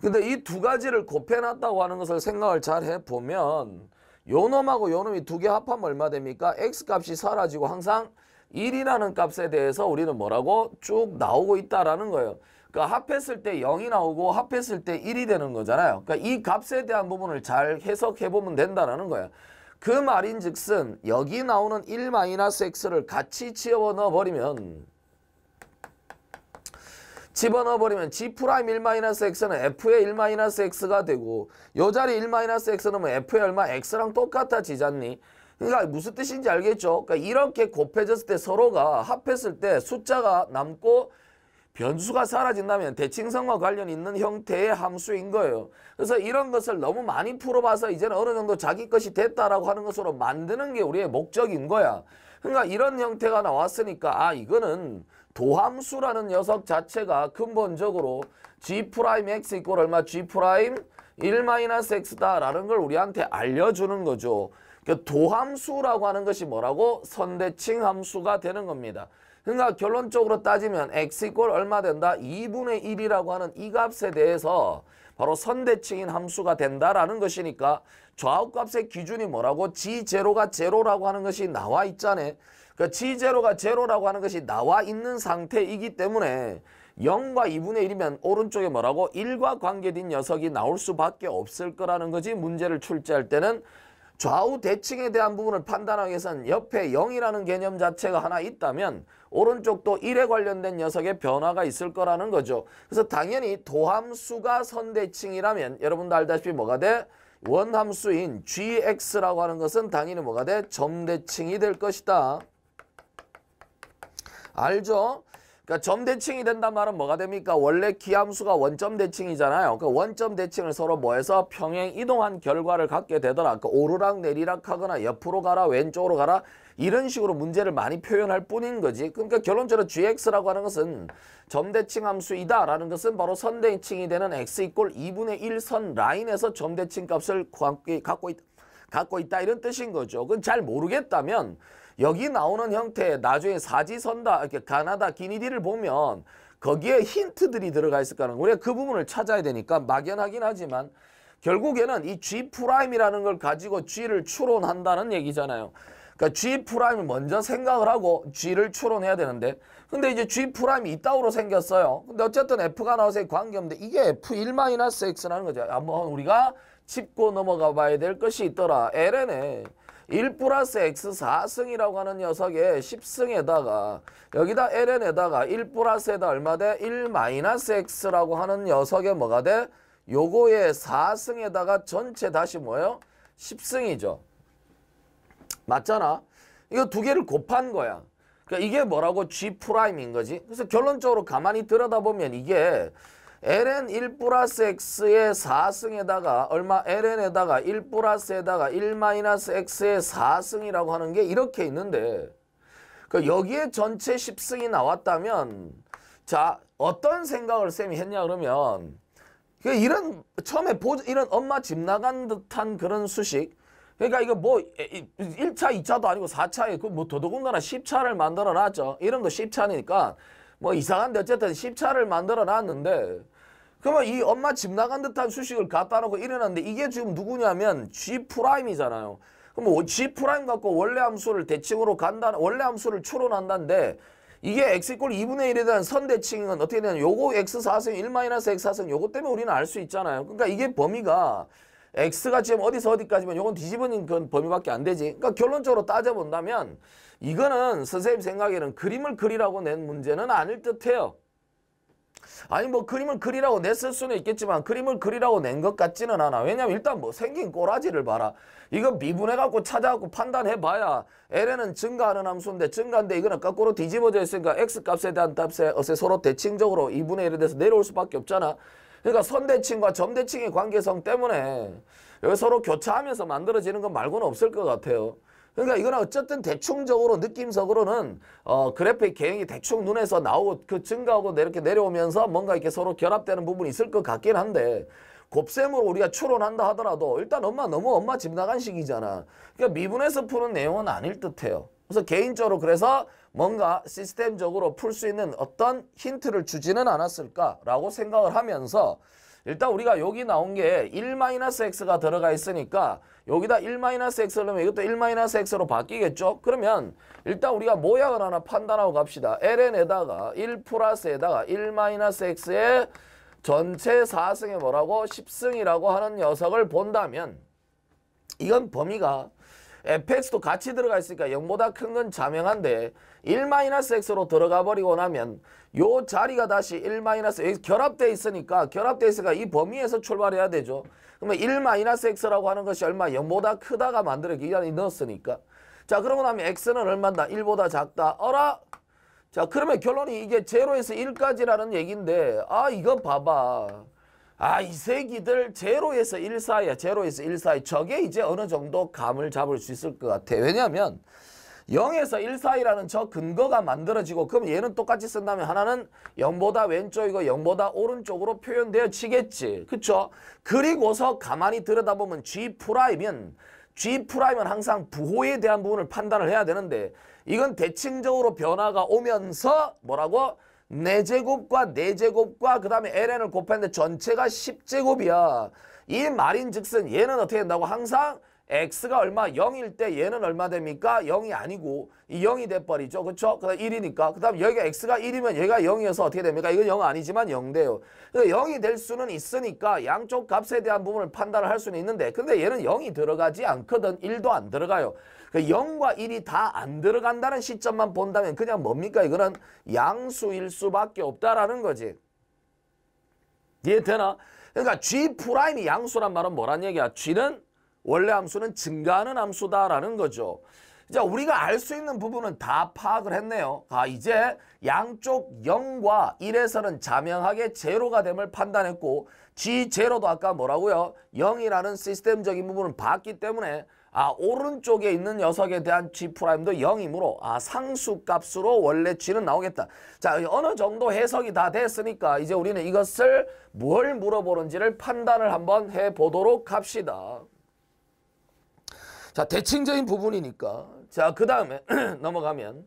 근데 이 두 가지를 곱해놨다고 하는 것을 생각을 잘 해보면 요 놈하고 요 놈이 두 개 합하면 얼마 됩니까? x값이 사라지고 항상 1이라는 값에 대해서 우리는 뭐라고? 쭉 나오고 있다라는 거예요. 그러니까 합했을 때 0이 나오고 합했을 때 1이 되는 거잖아요. 그러니까 이 값에 대한 부분을 잘 해석해보면 된다라는 거예요. 그 말인 즉슨 여기 나오는 1-x를 같이 집워 넣어버리면 집어넣어버리면 G 프라임 1-X는 F의 1-X가 되고 요 자리 1-X 넣으면 F의 얼마? X랑 똑같아지잖니? 그러니까 무슨 뜻인지 알겠죠? 그러니까 이렇게 곱해졌을 때 서로가 합했을 때 숫자가 남고 변수가 사라진다면 대칭성과 관련 있는 형태의 함수인 거예요. 그래서 이런 것을 너무 많이 풀어봐서 이제는 어느 정도 자기 것이 됐다라고 하는 것으로 만드는 게 우리의 목적인 거야. 그러니까 이런 형태가 나왔으니까 아 이거는 도함수라는 녀석 자체가 근본적으로 g 프라임 x 이꼴 얼마 g 프라임 1 마이너스 x다라는 걸 우리한테 알려주는 거죠. 그 도함수라고 하는 것이 뭐라고? 선대칭 함수가 되는 겁니다. 그러니까 결론적으로 따지면 x 이꼴 얼마 된다? 2분의 1이라고 하는 이 값에 대해서 바로 선대칭인 함수가 된다라는 것이니까 좌우값의 기준이 뭐라고? g 제로가 제로라고 하는 것이 나와 있잖아요. 그러니 지제로가 제로라고 하는 것이 나와 있는 상태이기 때문에 0과 2분의 1이면 오른쪽에 뭐라고? 1과 관계된 녀석이 나올 수밖에 없을 거라는 거지 문제를 출제할 때는 좌우 대칭에 대한 부분을 판단하기 위해서는 옆에 0이라는 개념 자체가 하나 있다면 오른쪽도 1에 관련된 녀석의 변화가 있을 거라는 거죠. 그래서 당연히 도함수가 선대칭이라면 여러분도 알다시피 뭐가 돼? 원함수인 gx라고 하는 것은 당연히 뭐가 돼? 점대칭이 될 것이다. 알죠? 그러니까 점 대칭이 된단 말은 뭐가 됩니까? 원래 기함수가 원점 대칭이잖아요. 그 원점 대칭을 서로 뭐해서 평행 이동한 결과를 갖게 되더라. 그 오르락 내리락 하거나 옆으로 가라 왼쪽으로 가라 이런 식으로 문제를 많이 표현할 뿐인 거지. 그러니까 결론적으로 gx라고 하는 것은 점 대칭 함수이다라는 것은 바로 선 대칭이 되는 x 이꼴 2분의 1 선 라인에서 점 대칭 값을 갖고 있다. 갖고 있다 이런 뜻인 거죠. 그건 잘 모르겠다면 여기 나오는 형태 나중에 사지선다 이렇게 가나다 기니디를 보면 거기에 힌트들이 들어가 있을 거는 우리가 그 부분을 찾아야 되니까 막연하긴 하지만 결국에는 이 G 프라임이라는 걸 가지고 G를 추론한다는 얘기잖아요. 그러니까 G 프라임을 먼저 생각을 하고 G를 추론해야 되는데 근데 이제 G 프라임이 이따오로 생겼어요. 근데 어쨌든 F가 나와서 관계없는데 이게 F1-X라는 거죠. 한번 우리가 짚고 넘어가 봐야 될 것이 있더라. LN에 1 플러스 x 4승이라고 하는 녀석의 10승에다가 여기다 ln에다가 1 플러스에다 얼마 돼? 1 마이너스 x라고 하는 녀석에 뭐가 돼? 요거의 4승에다가 전체 다시 뭐예요? 10승이죠. 맞잖아. 이거 두 개를 곱한 거야. 그러니까 이게 뭐라고 G'인 프라임 거지. 그래서 결론적으로 가만히 들여다보면 이게 ln 1 플러스 x의 4승에다가 얼마 ln에다가 1 플러스에다가 1 마이너스 x의 4승이라고 하는 게 이렇게 있는데 그 여기에 전체 10승이 나왔다면 자 어떤 생각을 쌤이 했냐 그러면 그 이런 처음에 보, 이런 엄마 집 나간 듯한 그런 수식 그러니까 이거 뭐 1차, 2차도 아니고 4차에 그뭐 더더군다나 10차를 만들어 놨죠. 이름도 10차니까 뭐 이상한데 어쨌든 십차를 만들어 놨는데 그러면 이 엄마 집 나간 듯한 수식을 갖다 놓고 일어났는데 이게 지금 누구냐면 G 프라임이잖아요. 그럼 뭐 G 프라임 갖고 원래 함수를 대칭으로 간다 원래 함수를 추론한다는데 이게 x 이꼴 2분의 1에 대한 선대칭은 어떻게 되냐 요거 x 사승 1 마이너스 x 사승 요거 때문에 우리는 알 수 있잖아요. 그러니까 이게 범위가 x가 지금 어디서 어디까지면 이건 뭐 뒤집은 그 범위밖에 안 되지. 그러니까 결론적으로 따져본다면 이거는 선생님 생각에는 그림을 그리라고 낸 문제는 아닐 듯해요. 아니 뭐 그림을 그리라고 냈을 수는 있겠지만 그림을 그리라고 낸 것 같지는 않아. 왜냐면 일단 뭐 생긴 꼬라지를 봐라. 이거 미분해갖고 찾아갖고 판단해봐야 ln은 증가하는 함수인데 증가인데 이거는 거꾸로 뒤집어져 있으니까 x값에 대한 값에 어서 서로 대칭적으로 2분의 1에 대해서 내려올 수밖에 없잖아. 그러니까 선대칭과 점대칭의 관계성 때문에 여기 서로 교차하면서 만들어지는 것 말고는 없을 것 같아요. 그러니까 이거는 어쨌든 대충적으로 느낌적으로는 어, 그래프의 개형이 대충 눈에서 나오고 그 증가하고 이렇게 내려오면서 뭔가 이렇게 서로 결합되는 부분이 있을 것 같긴 한데 곱셈으로 우리가 추론한다 하더라도 일단 엄마 너무 엄마 집 나간 식이잖아. 그러니까 미분에서 푸는 내용은 아닐 듯해요. 그래서 개인적으로 그래서 뭔가 시스템적으로 풀 수 있는 어떤 힌트를 주지는 않았을까라고 생각을 하면서 일단 우리가 여기 나온 게 1-x가 들어가 있으니까 여기다 1-x를 넣으면 이것도 1-x로 바뀌겠죠? 그러면 일단 우리가 모양을 하나 판단하고 갑시다. ln에다가 1 플러스에다가 1-x의 전체 4승에 뭐라고? 10승이라고 하는 녀석을 본다면 이건 범위가 fx도 같이 들어가 있으니까 0보다 큰 건 자명한데 1-x로 들어가 버리고 나면 요 자리가 다시 1 마이너스 여기 결합돼 있으니까 결합돼 있으니까 이 범위에서 출발해야 되죠. 그러면 1 마이너스 x라고 하는 것이 얼마 0보다 크다가 만들어 기간이 넣었으니까. 자 그러고 나면 x는 얼마다 1보다 작다. 어라? 자 그러면 결론이 이게 제로에서 1까지라는 얘기인데 아 이거 봐봐. 아, 이 세기들 제로에서 1사이야 제로에서 1사이 저게 이제 어느 정도 감을 잡을 수 있을 것 같아. 왜냐하면 0에서 1 사이라는 저 근거가 만들어지고 그럼 얘는 똑같이 쓴다면 하나는 0보다 왼쪽이고 0보다 오른쪽으로 표현되어지겠지. 그쵸? 그리고서 가만히 들여다보면 G'은 프라임 G'은 항상 부호에 대한 부분을 판단을 해야 되는데 이건 대칭적으로 변화가 오면서 뭐라고? 4제곱과 4제곱과 그 다음에 ln을 곱했는데 전체가 10제곱이야. 이 말인즉슨 얘는 어떻게 된다고 항상 x가 얼마 0일 때 얘는 얼마 됩니까? 0이 아니고 이 0이 돼버리죠. 그렇죠? 그다음 1이니까. 그 다음 여기가 x가 1이면 얘가 0이어서 어떻게 됩니까? 이건 0 아니지만 0돼요. 그래 0이 될 수는 있으니까 양쪽 값에 대한 부분을 판단을 할 수는 있는데 근데 얘는 0이 들어가지 않거든. 1도 안 들어가요. 그러니까 0과 1이 다 안 들어간다는 시점만 본다면 그냥 뭡니까? 이거는 양수일 수밖에 없다라는 거지. 이해 되나? 그러니까 G 프라임이 양수란 말은 뭐란 얘기야? G는 원래 함수는 증가하는 함수다라는 거죠. 자, 우리가 알 수 있는 부분은 다 파악을 했네요. 아, 이제 양쪽 0과 1에서는 자명하게 제로가 됨을 판단했고 G 제도 아까 뭐라고요? 0이라는 시스템적인 부분은 봤기 때문에 아, 오른쪽에 있는 녀석에 대한 G'도 0이므로 아, 상수값으로 원래 G는 나오겠다. 자, 어느 정도 해석이 다 됐으니까 이제 우리는 이것을 뭘 물어보는지를 판단을 한번 해보도록 합시다. 자, 대칭적인 부분이니까. 자, 그 다음에 넘어가면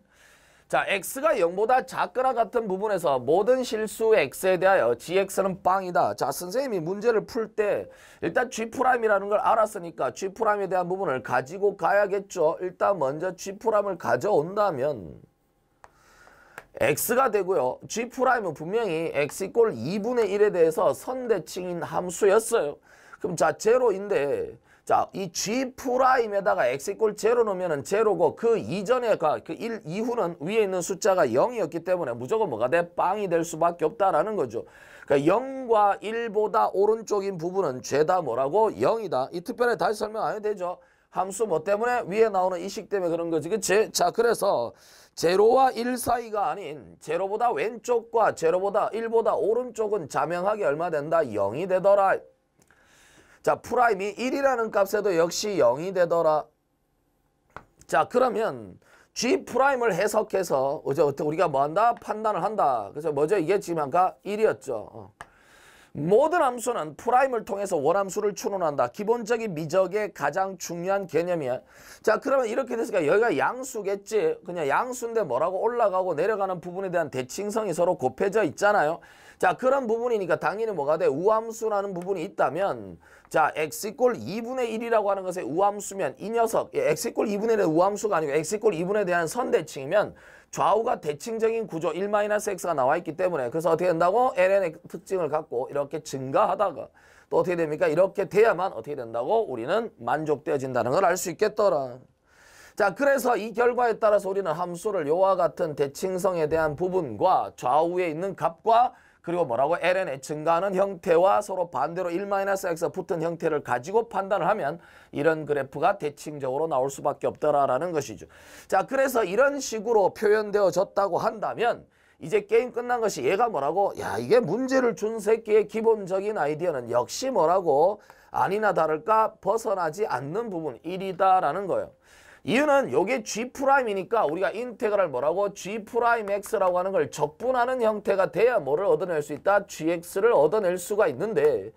자, x가 0보다 작거나 같은 부분에서 모든 실수 x에 대하여 gx는 빵이다. 자, 선생님이 문제를 풀 때 일단 g'이라는 걸 알았으니까 g'에 대한 부분을 가지고 가야겠죠. 일단 먼저 g'을 가져온다면 x가 되고요. g'은 분명히 x 이꼴 2분의 1에 대해서 선대칭인 함수였어요. 그럼 자, 제로인데 자, 이 G 프라임에다가 X 이꼴 제로 넣으면 제로고 그 이전에 가그 1, 이후는 위에 있는 숫자가 0이었기 때문에 무조건 뭐가 돼? 빵이 될 수밖에 없다라는 거죠. 그러니까 0과 1보다 오른쪽인 부분은 죄다 뭐라고? 0이다. 이 특별히 다시 설명 안 해도 되죠. 함수 뭐 때문에? 위에 나오는 이 식 때문에 그런 거지. 그치? 자, 그래서 제로와 1 사이가 아닌 제로보다 왼쪽과 제로보다 1보다 오른쪽은 자명하게 얼마 된다? 0이 되더라. 자 프라임이 1이라는 값에도 역시 0이 되더라. 자 그러면 G 프라임을 해석해서 어제 어떻게 우리가 뭐한다? 판단을 한다. 그래서 먼저 이게 지금 아까 1이었죠. 어. 모든 함수는 프라임을 통해서 원함수를 추론한다. 기본적인 미적의 가장 중요한 개념이야. 자 그러면 이렇게 됐으니까 여기가 양수겠지. 그냥 양수인데 뭐라고 올라가고 내려가는 부분에 대한 대칭성이 서로 곱해져 있잖아요. 자 그런 부분이니까 당연히 뭐가 돼? 우함수라는 부분이 있다면 자 x 이꼴 2분의 1이라고 하는 것의 우함수면 이 녀석 x 이꼴 2분의 1의 우함수가 아니고 x 이꼴 2분에 대한 선대칭이면 좌우가 대칭적인 구조 1-x가 나와 있기 때문에 그래서 어떻게 된다고? ln의 특징을 갖고 이렇게 증가하다가 또 어떻게 됩니까? 이렇게 돼야만 어떻게 된다고? 우리는 만족되어진다는 걸 알 수 있겠더라. 자 그래서 이 결과에 따라서 우리는 함수를 요와 같은 대칭성에 대한 부분과 좌우에 있는 값과 그리고 뭐라고 ln의 증가하는 형태와 서로 반대로 1-x가 붙은 형태를 가지고 판단을 하면 이런 그래프가 대칭적으로 나올 수밖에 없더라라는 것이죠. 자, 그래서 이런 식으로 표현되어졌다고 한다면 이제 게임 끝난 것이 얘가 뭐라고 야 이게 문제를 준 새끼의 기본적인 아이디어는 역시 뭐라고 아니나 다를까 벗어나지 않는 부분 1이다라는 거예요. 이유는 요게 G'이니까 프라임 우리가 인테그랄 뭐라고 G'x라고 프라임 하는 걸 적분하는 형태가 돼야 뭐를 얻어낼 수 있다? gx를 얻어낼 수가 있는데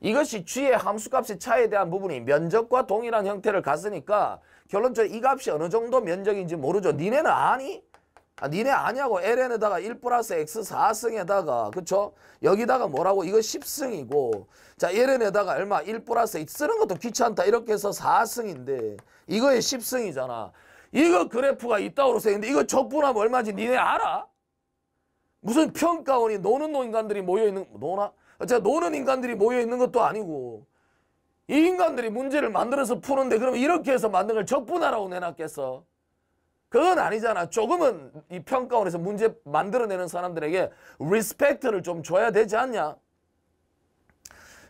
이것이 g의 함수값의 차에 대한 부분이 면적과 동일한 형태를 갖으니까 결론적으로 이 값이 어느 정도 면적인지 모르죠. 니네는 아니? 아, 니네 아니하고 ln에다가 1 플러스 x 4승에다가 그쵸? 여기다가 뭐라고 이거 10승이고 자 ln에다가 얼마 1 플러스 x 쓰는 것도 귀찮다 이렇게 해서 4승인데 이거의 10승이잖아. 이거 그래프가 있다고 써있는데 이거 적분하면 얼마인지 니네 알아? 무슨 평가원이 노는 인간들이 모여있는 노나? 어차 노는 인간들이 모여있는 것도 아니고 이 인간들이 문제를 만들어서 푸는데 그럼 이렇게 해서 만든 걸 적분하라고 내놨겠어? 그건 아니잖아. 조금은 이 평가원에서 문제 만들어내는 사람들에게 리스펙트를 좀 줘야 되지 않냐?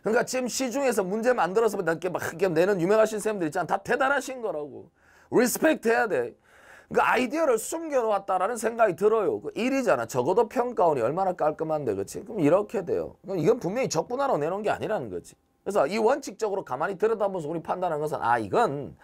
그러니까 지금 시중에서 문제 만들어서 이렇게 막 이렇게 내는 유명하신 선생님들 있잖아. 다 대단하신 거라고. 리스펙트 해야 돼. 그 아이디어를 숨겨놓았다라는 생각이 들어요. 그일이잖아 적어도 평가원이 얼마나 깔끔한데, 그렇지? 그럼 이렇게 돼요. 그럼 이건 분명히 적분하러 내놓은 게 아니라는 거지. 그래서 이 원칙적으로 가만히 들여다보면서 우리 판단하는 것은 아 이건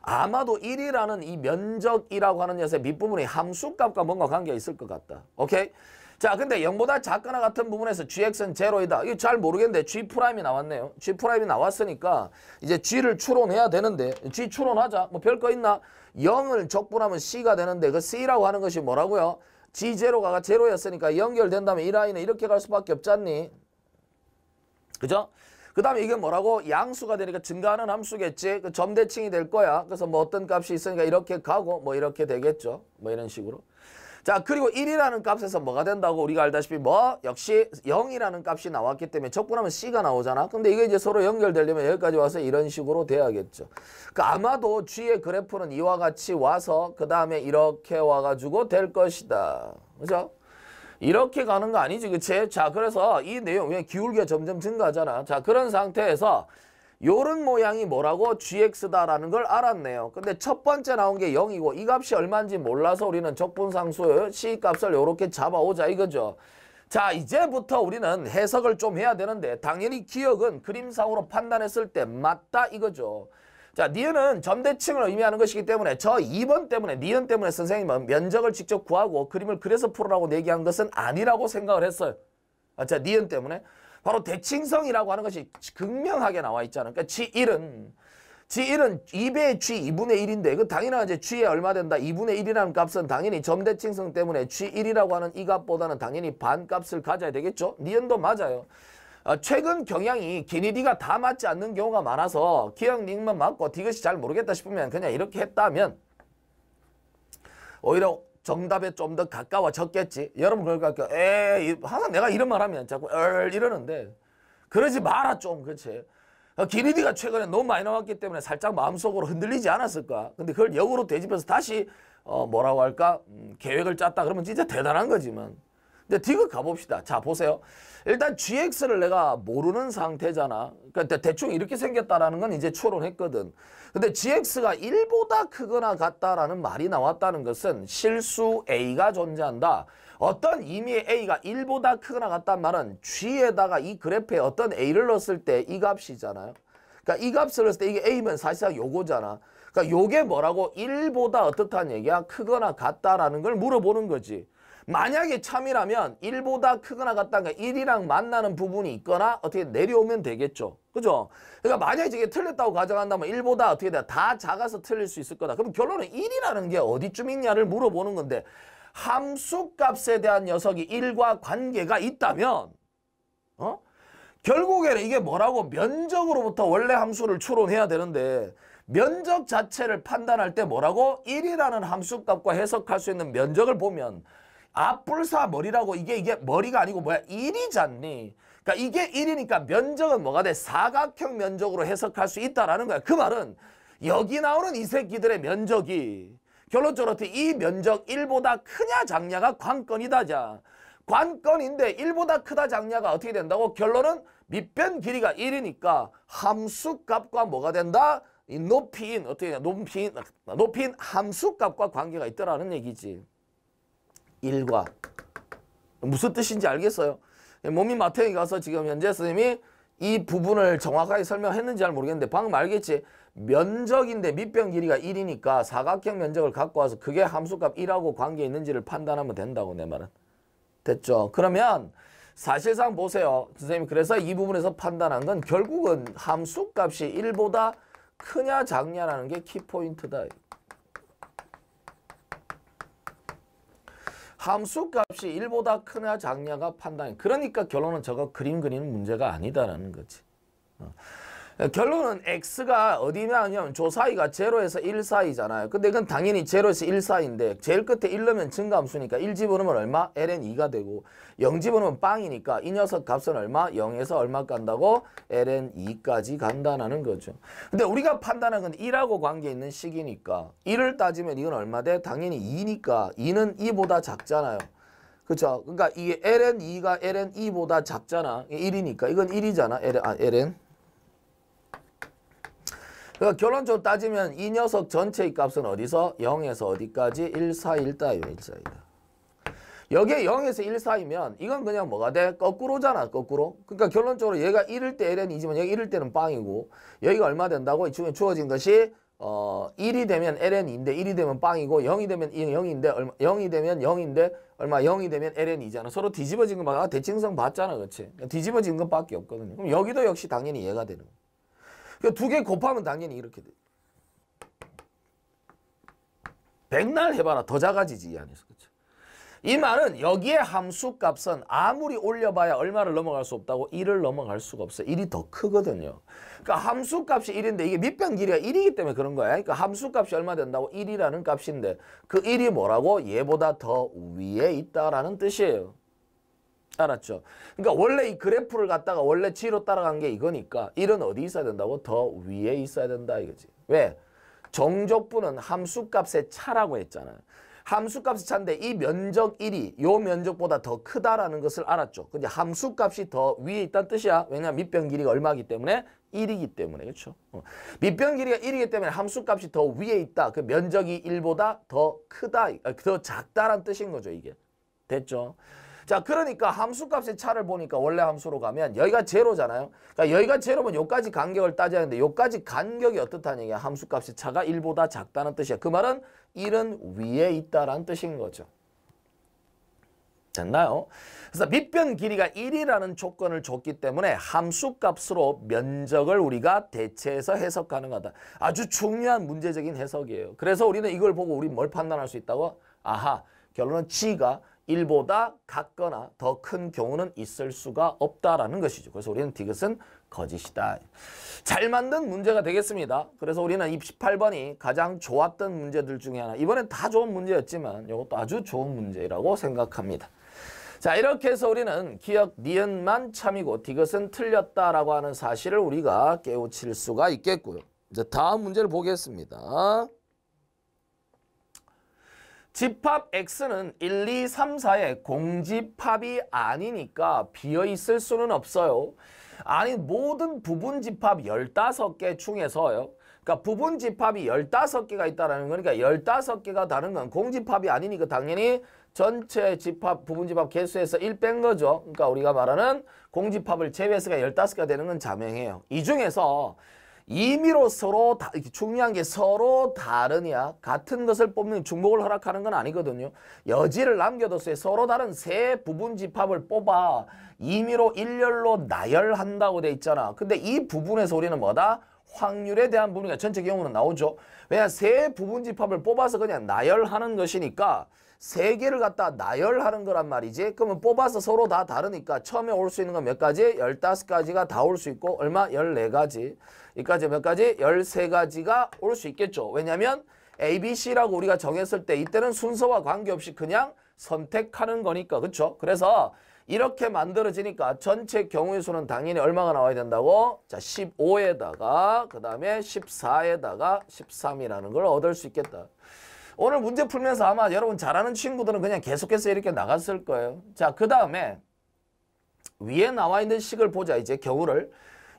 아마도 일이라는이 면적이라고 하는 녀석의 밑부분에 함수값과 뭔가 관계가 있을 것 같다. 오케이? 자, 근데 0보다 작거나 같은 부분에서 gx는 제로이다. 이거 잘 모르겠는데 g 프라임이 나왔네요. g 프라임이 나왔으니까 이제 g를 추론해야 되는데 g 추론하자. 뭐 별거 있나? 0을 적분하면 c가 되는데 그 c라고 하는 것이 뭐라고요? g0가 제로였으니까 연결된다면 이 라인은 이렇게 갈 수밖에 없잖니. 그죠? 그 다음에 이게 뭐라고? 양수가 되니까 증가하는 함수겠지. 그 점대칭이 될 거야. 그래서 뭐 어떤 값이 있으니까 이렇게 가고 뭐 이렇게 되겠죠. 뭐 이런 식으로. 자 그리고 1이라는 값에서 뭐가 된다고 우리가 알다시피 뭐 역시 0이라는 값이 나왔기 때문에 적분하면 C가 나오잖아. 근데 이게 이제 서로 연결되려면 여기까지 와서 이런 식으로 돼야겠죠. 그 아마도 G의 그래프는 이와 같이 와서 그 다음에 이렇게 와가지고 될 것이다. 그죠? 이렇게 가는 거 아니지 그치? 자 그래서 이 내용 왜 기울기가 점점 증가하잖아. 자 그런 상태에서 요런 모양이 뭐라고 gx다라는 걸 알았네요. 근데 첫 번째 나온 게 0이고 이 값이 얼마인지 몰라서 우리는 적분상수 c값을 요렇게 잡아오자 이거죠. 자 이제부터 우리는 해석을 좀 해야 되는데 당연히 기억은 그림상으로 판단했을 때 맞다 이거죠. 자, 니은은 점대칭을 의미하는 것이기 때문에 저 2번 때문에, 니은 때문에 선생님은 면적을 직접 구하고 그림을 그래서 풀으라고 내기한 것은 아니라고 생각을 했어요. 아, 자, 니은 때문에. 바로 대칭성이라고 하는 것이 극명하게 나와 있잖아요. 그러니까 G1은 G1은 2배의 G2분의 1인데 그 당연하지 G에 얼마 된다. 2분의 1이라는 값은 당연히 점대칭성 때문에 G1이라고 하는 이 값보다는 당연히 반값을 가져야 되겠죠. 니은도 맞아요. 어, 최근 경향이 기니디가 다 맞지 않는 경우가 많아서 기왕닉만 맞고 디귿이 잘 모르겠다 싶으면 그냥 이렇게 했다면 오히려 정답에 좀 더 가까워졌겠지. 여러분 그럴까? 에이 항상 내가 이런 말 하면 자꾸 얼 이러는데 그러지 마라 좀 그렇지. 어, 기니디가 최근에 너무 많이 나왔기 때문에 살짝 마음속으로 흔들리지 않았을까. 근데 그걸 역으로 되짚어서 다시 어 뭐라고 할까 음, 계획을 짰다 그러면 진짜 대단한 거지만 근데 디귿 가봅시다. 자 보세요. 일단 GX를 내가 모르는 상태잖아. 그러니까 대충 이렇게 생겼다라는 건 이제 추론했거든. 근데 GX가 1보다 크거나 같다라는 말이 나왔다는 것은 실수 A가 존재한다. 어떤 의미의 A가 1보다 크거나 같단 말은 G에다가 이 그래프에 어떤 A를 넣었을 때 이 값이잖아요. 그러니까 이 값을 넣었을 때 이게 A면 사실상 요거잖아. 그러니까 요게 뭐라고 1보다 어떻다는 얘기야? 크거나 같다라는 걸 물어보는 거지. 만약에 참이라면 1보다 크거나 같다가 그러니까 1이랑 만나는 부분이 있거나 어떻게 내려오면 되겠죠. 그죠? 그러니까 만약에 이게 틀렸다고 가정한다면 1보다 어떻게 돼? 다 작아서 틀릴 수 있을 거다. 그럼 결론은 1이라는 게 어디쯤 있냐를 물어보는 건데 함수값에 대한 녀석이 1과 관계가 있다면 어? 결국에는 이게 뭐라고 면적으로부터 원래 함수를 추론해야 되는데 면적 자체를 판단할 때 뭐라고? 1이라는 함수값과 해석할 수 있는 면적을 보면 앞불사 머리라고 이게 이게 머리가 아니고 뭐야 일이잖니. 그러니까 이게 일이니까 면적은 뭐가 돼? 사각형 면적으로 해석할 수 있다라는 거야. 그 말은 여기 나오는 이 새끼들의 면적이 결론적으로 이 면적 1보다 크냐 작냐가 관건이다 자. 관건인데 1보다 크다 작냐가 어떻게 된다고? 결론은 밑변 길이가 일이니까 함수값과 뭐가 된다? 이 높이인 어떻게 높이인 높이인 함수값과 관계가 있더라는 얘기지. 일과 무슨 뜻인지 알겠어요? 예, 몸이 마태에 가서 지금 현재 스님이 이 부분을 정확하게 설명했는지 잘 모르겠는데 방금 알겠지? 면적인데 밑변 길이가 1이니까 사각형 면적을 갖고 와서 그게 함수값 1하고 관계 있는지를 판단하면 된다고 내 말은. 됐죠? 그러면 사실상 보세요. 선생님 그래서 이 부분에서 판단한 건 결국은 함수값이 1보다 크냐 작냐라는 게 키포인트다. 함수값이 1보다 크냐 작냐가 판단이 그러니까 결론은 저거 그림 그리는 문제가 아니다라는 거지. 어. 결론은 x가 어디 나오냐면 조 사이가 제로에서1 사이잖아요. 근데 이건 당연히 제로에서1 사이인데 제일 끝에 1 넣으면 증감수니까 1 집어넣으면 얼마? ln 2가 되고 0 집어넣으면 빵이니까 이 녀석 값은 얼마? 0에서 얼마 간다고? ln 2까지 간다는 거죠. 근데 우리가 판단한 건 1하고 관계있는 식이니까 1을 따지면 이건 얼마 돼? 당연히 2니까 2는 2보다 작잖아요. 그렇죠? 그러니까 이게 ln 2가 ln 2보다 작잖아. 1이니까 이건 1이잖아. ln, 아, ln. 그 그러니까 결론적으로 따지면 이 녀석 전체의 값은 어디서? 0에서 어디까지? 1, 4, 1다요 1, 4, 1다. 여기에 0에서 1 사이면 이건 그냥 뭐가 돼? 거꾸로잖아 거꾸로 그러니까 결론적으로 얘가 1일 때 ln이 지만 여기 1일 때는 빵이고 여기가 얼마 된다고? 이 중에 주어진 것이 어 1이 되면 ln인데 1이 되면 빵이고 0이 되면 0인데 얼마 0이 되면 0인데 얼마 0이 되면 ln이잖아 서로 뒤집어진 것만 아, 대칭성 봤잖아 그렇지 뒤집어진 것밖에 없거든요 그럼 여기도 역시 당연히 얘가 되는 거야 그러니까 두개 곱하면 당연히 이렇게 돼. 백날 해봐라 더 작아지지 이 안에서 그렇죠? 이 말은 여기에 함수값은 아무리 올려봐야 얼마를 넘어갈 수 없다고 1을 넘어갈 수가 없어 1이 더 크거든요 그러니까 함수값이 1인데 이게 밑변 길이가 1이기 때문에 그런 거야 그러니까 함수값이 얼마 된다고 1이라는 값인데 그 1이 뭐라고 얘보다 더 위에 있다라는 뜻이에요 알았죠? 그러니까 원래 이 그래프를 갖다가 원래 치로 따라간 게 이거니까 1은 어디 있어야 된다고? 더 위에 있어야 된다 이거지. 왜? 정적분은 함수값의 차라고 했잖아 함수값의 차인데 이 면적 1이 요 면적보다 더 크다라는 것을 알았죠. 근데 함수값이 더 위에 있다는 뜻이야. 왜냐하면 밑변 길이가 얼마기 때문에 1이기 때문에 그렇죠. 어. 밑변 길이가 1이기 때문에 함수값이 더 위에 있다. 그 면적이 1보다 더 크다, 아, 더 작다란 뜻인 거죠 이게. 됐죠? 자 그러니까 함수값의 차를 보니까 원래 함수로 가면 여기가 제로잖아요. 그러니까 여기가 제로면 여기까지 간격을 따져야 하는데 여기까지 간격이 어떻다는 얘기야. 함수값의 차가 1보다 작다는 뜻이야. 그 말은 1은 위에 있다라는 뜻인 거죠. 됐나요? 그래서 밑변 길이가 1이라는 조건을 줬기 때문에 함수값으로 면적을 우리가 대체해서 해석 가능하다. 아주 중요한 문제적인 해석이에요. 그래서 우리는 이걸 보고 우리 뭘 판단할 수 있다고? 아하, 결론은 G가 1보다 같거나 더 큰 경우는 있을 수가 없다라는 것이죠. 그래서 우리는 디귿은 거짓이다. 잘 만든 문제가 되겠습니다. 그래서 우리는 2 8번이 가장 좋았던 문제들 중에 하나. 이번엔 다 좋은 문제였지만 이것도 아주 좋은 문제라고 생각합니다. 자 이렇게 해서 우리는 기억 니은만 참이고 디귿은 틀렸다라고 하는 사실을 우리가 깨우칠 수가 있겠고요. 이제 다음 문제를 보겠습니다. 집합 X는 1, 2, 3, 4의 공집합이 아니니까 비어있을 수는 없어요. 아니 모든 부분집합 15개 중에서요. 그러니까 부분집합이 15개가 있다는 거니까 15개가 다른 건 공집합이 아니니까 당연히 전체 집합, 부분집합 개수에서 1 뺀 거죠. 그러니까 우리가 말하는 공집합을 제외해서 15개가 되는 건 자명해요. 이 중에서 임의로 서로 다, 중요한 게 서로 다르냐 같은 것을 뽑는 중복을 허락하는 건 아니거든요. 여지를 남겨뒀어요. 서로 다른 세 부분 집합을 뽑아 임의로 일렬로 나열한다고 돼 있잖아. 근데 이 부분에서 우리는 뭐다? 확률에 대한 부분이 전체 경우는 나오죠. 왜냐 세 부분 집합을 뽑아서 그냥 나열하는 것이니까 세 개를 갖다 나열하는 거란 말이지. 그러면 뽑아서 서로 다 다르니까 처음에 올 수 있는 건 몇 가지? 열다섯 가지가 다 올 수 있고 얼마? 열네 가지. 이까지 몇 가지? 열세 가지가 올 수 있겠죠. 왜냐면 A, B, C라고 우리가 정했을 때 이때는 순서와 관계없이 그냥 선택하는 거니까. 그렇죠? 그래서 이렇게 만들어지니까 전체 경우의 수는 당연히 얼마가 나와야 된다고? 자, 15에다가 그 다음에 14에다가 13이라는 걸 얻을 수 있겠다. 오늘 문제 풀면서 아마 여러분 잘하는 친구들은 그냥 계속해서 이렇게 나갔을 거예요. 자, 그 다음에 위에 나와 있는 식을 보자. 이제 겨울을.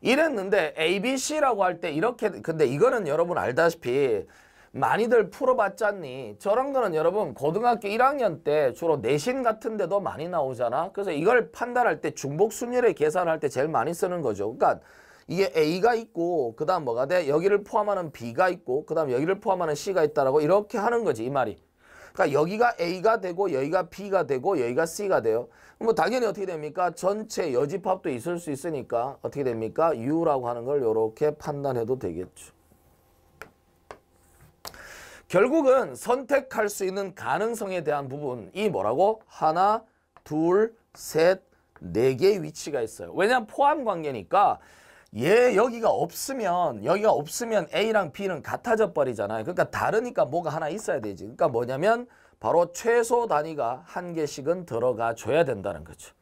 이랬는데 ABC라고 할 때 이렇게 근데 이거는 여러분 알다시피 많이들 풀어봤잖니 저런 거는 여러분 고등학교 1학년 때 주로 내신 같은 데도 많이 나오잖아 그래서 이걸 판단할 때 중복 순열의 계산할 때 제일 많이 쓰는 거죠 그러니까 이게 A가 있고 그 다음 뭐가 돼? 여기를 포함하는 B가 있고 그 다음 여기를 포함하는 C가 있다라고 이렇게 하는 거지 이 말이. 그러니까 여기가 A가 되고 여기가 B가 되고 여기가 C가 돼요. 뭐 당연히 어떻게 됩니까? 전체 여집합도 있을 수 있으니까 어떻게 됩니까? U라고 하는 걸 이렇게 판단해도 되겠죠. 결국은 선택할 수 있는 가능성에 대한 부분이 뭐라고? 하나, 둘, 셋, 네 개의 위치가 있어요. 왜냐하면 포함 관계니까 얘 예, 여기가 없으면 여기가 없으면 A랑 B는 같아져 버리잖아요. 그러니까 다르니까 뭐가 하나 있어야 되지. 그러니까 뭐냐면 바로 최소 단위가 한 개씩은 들어가 줘야 된다는 거죠.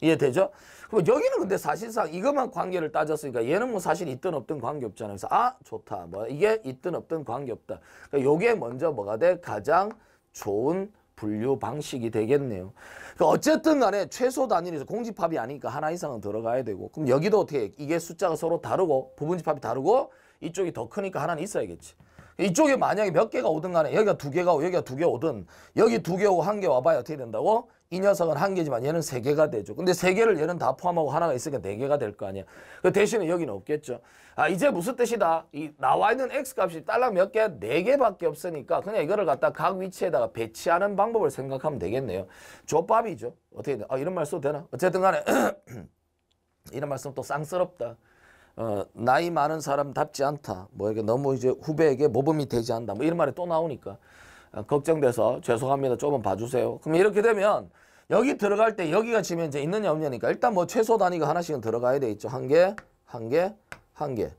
이해되죠? 그럼 여기는 근데 사실상 이것만 관계를 따졌으니까 얘는 뭐 사실 있든 없든 관계없잖아요. 그래서 아 좋다. 뭐 이게 있든 없든 관계없다. 그러니까 요게 먼저 뭐가 돼? 가장 좋은 분류 방식이 되겠네요. 그러니까 어쨌든 간에 최소 단위에서 공집합이 아니니까 하나 이상은 들어가야 되고 그럼 여기도 어떻게 이게 숫자가 서로 다르고 부분집합이 다르고 이쪽이 더 크니까 하나는 있어야겠지. 이쪽에 만약에 몇 개가 오든 간에 여기가 두 개가 오 여기가 두 개 오든 여기 두 개 오고 한 개 와봐야 어떻게 된다고? 이 녀석은 한 개지만 얘는 세 개가 되죠. 근데 세 개를 얘는 다 포함하고 하나가 있으니까 네 개가 될 거 아니야. 그 대신에 여기는 없겠죠. 아 이제 무슨 뜻이다. 이 나와 있는 x 값이 딸랑 몇 개야? 네 개밖에 없으니까 그냥 이거를 갖다 각 위치에다가 배치하는 방법을 생각하면 되겠네요. 조밥이죠. 어떻게 돼? 아 이런 말 써도 되나? 어쨌든 간에 이런 말씀 또 쌍스럽다. 어, 나이 많은 사람답지 않다. 뭐 이게 너무 이제 후배에게 모범이 되지 않다. 뭐 이런 말이 또 나오니까. 어, 걱정돼서 죄송합니다. 조금 봐주세요. 그럼 이렇게 되면 여기 들어갈 때 여기가 지금 이제 있느냐 없냐니까 일단 뭐 최소 단위가 하나씩은 들어가야 돼 있죠. 한 개, 한 개, 한 개.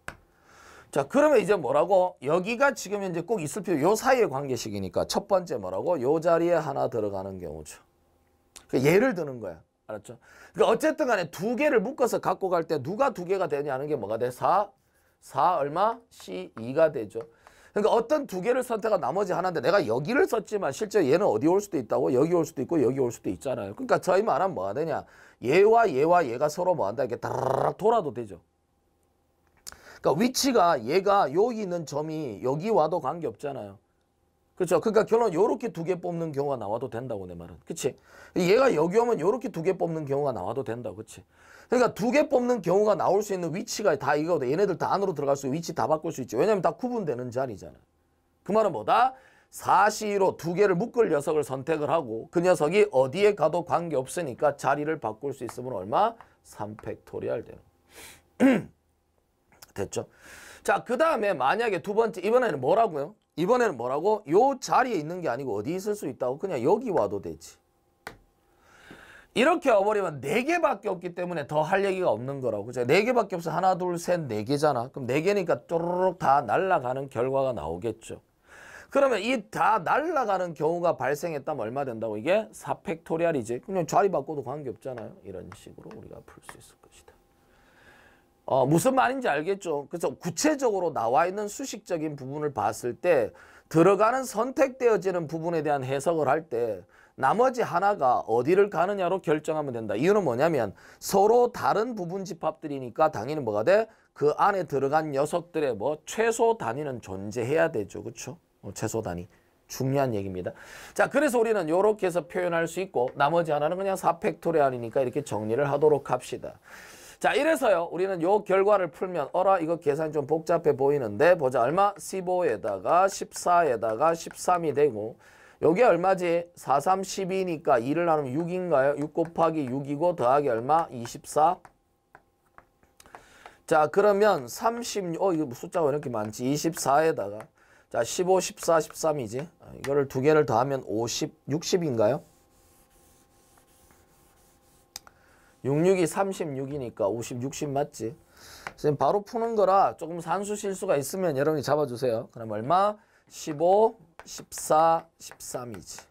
자 그러면 이제 뭐라고 여기가 지금 이제 꼭 있을 필요 요 사이의 관계식이니까 첫 번째 뭐라고 요 자리에 하나 들어가는 경우죠. 그러니까 예를 드는 거야. 알았죠? 그러니까 어쨌든 간에 두 개를 묶어서 갖고 갈 때 누가 두 개가 되냐는 게 뭐가 돼? 4, 4 얼마? C2가 되죠. 그러니까 어떤 두 개를 선택한 나머지 하나인데 내가 여기를 썼지만 실제 얘는 어디 올 수도 있다고 여기 올 수도 있고 여기 올 수도 있잖아요. 그러니까 저희말 하면 뭐가 되냐. 얘와 얘와 얘가 서로 뭐한다 이렇게 다락 돌아도 되죠. 그러니까 위치가 얘가 여기 있는 점이 여기 와도 관계없잖아요. 그렇죠. 그러니까 결론 요렇게 두 개 뽑는 경우가 나와도 된다고 내 말은. 그치? 얘가 여기 오면 요렇게 두 개 뽑는 경우가 나와도 된다. 고 그치? 그러니까 두 개 뽑는 경우가 나올 수 있는 위치가 다이거거 얘네들 다 안으로 들어갈 수 위치 다 바꿀 수 있지. 왜냐면 다 구분되는 자리잖아. 그 말은 뭐다? 사시로 두 개를 묶을 녀석을 선택을 하고 그 녀석이 어디에 가도 관계없으니까 자리를 바꿀 수 있으면 얼마? 3팩토리알 되는 됐죠? 자, 그 다음에 만약에 두 번째 이번에는 뭐라고요? 이번에는 뭐라고? 요 자리에 있는 게 아니고 어디 있을 수 있다고? 그냥 여기 와도 되지. 이렇게 와버리면 4개밖에 없기 때문에 더 할 얘기가 없는 거라고. 그죠? 4개밖에 없어. 하나, 둘, 셋, 4개잖아. 그럼 4개니까 쪼르륵 다 날아가는 결과가 나오겠죠. 그러면 이 다 날아가는 경우가 발생했다면 얼마 된다고? 이게 4팩토리알이지. 그냥 자리 바꿔도 관계없잖아요. 이런 식으로 우리가 풀 수 있을 것이다. 어, 무슨 말인지 알겠죠? 그래서 구체적으로 나와 있는 수식적인 부분을 봤을 때 들어가는 선택되어지는 부분에 대한 해석을 할때 나머지 하나가 어디를 가느냐로 결정하면 된다. 이유는 뭐냐면 서로 다른 부분 집합들이니까 당연히 뭐가 돼? 그 안에 들어간 녀석들의 뭐 최소 단위는 존재해야 되죠. 그렇죠? 어, 최소 단위. 중요한 얘기입니다. 자, 그래서 우리는 이렇게 해서 표현할 수 있고 나머지 하나는 그냥 4팩토리아니니까 이렇게 정리를 하도록 합시다. 자, 이래서요. 우리는 요 결과를 풀면 어라 이거 계산이 좀 복잡해 보이는데 보자. 얼마? 15에다가 14에다가 13이 되고 여기 얼마지? 4, 3, 12니까 2를 나누면 6인가요? 6 곱하기 6이고 더하기 얼마? 24. 자 그러면 36, 어 이거 숫자가 왜 이렇게 많지? 24에다가 자 15, 14, 13이지. 이거를 두 개를 더하면 50, 60인가요? 66이 36이니까 50, 60 맞지? 선생님 바로 푸는 거라 조금 산수 실수가 있으면 여러분이 잡아주세요. 그럼 얼마? 15, 14, 13이지.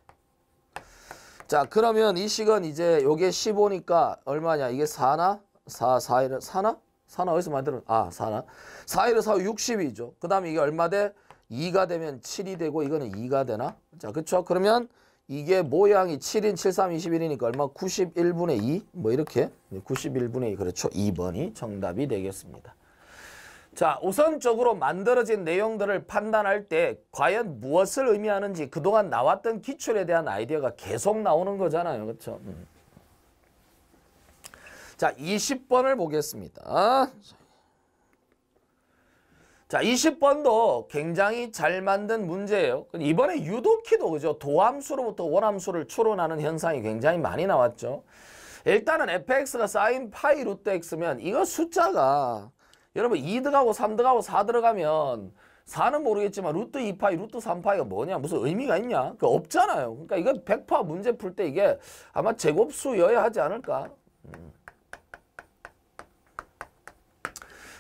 자 그러면 이 식은 이제 요게 15니까 얼마냐 이게 4나? 4, 4, 1, 4나? 4나 어디서 만들어? 아 4나? 4, 일 4, 60이죠. 그 다음에 이게 얼마 돼? 2가 되면 7이 되고 이거는 2가 되나? 자 그쵸? 그러면 이게 모양이 7인 7, 3, 21이니까 얼마? 91분의 2? 뭐 이렇게? 91분의 2 그렇죠. 2번이 정답이 되겠습니다. 자, 우선적으로 만들어진 내용들을 판단할 때 과연 무엇을 의미하는지 그동안 나왔던 기출에 대한 아이디어가 계속 나오는 거잖아요. 그렇죠? 음. 자, 20번을 보겠습니다. 자, 20번도 굉장히 잘 만든 문제예요. 이번에 유독히도 그죠? 도함수로부터 원함수를 추론하는 현상이 굉장히 많이 나왔죠. 일단은 fx가 사인 파이 루트 x면 이거 숫자가 여러분 2등하고3등하고4 들어가면 4는 모르겠지만 루트 2파이, 루트 3파이가 뭐냐? 무슨 의미가 있냐? 그 없잖아요. 그러니까 이건 백파 문제 풀 때 이게 아마 제곱수여야 하지 않을까? 음.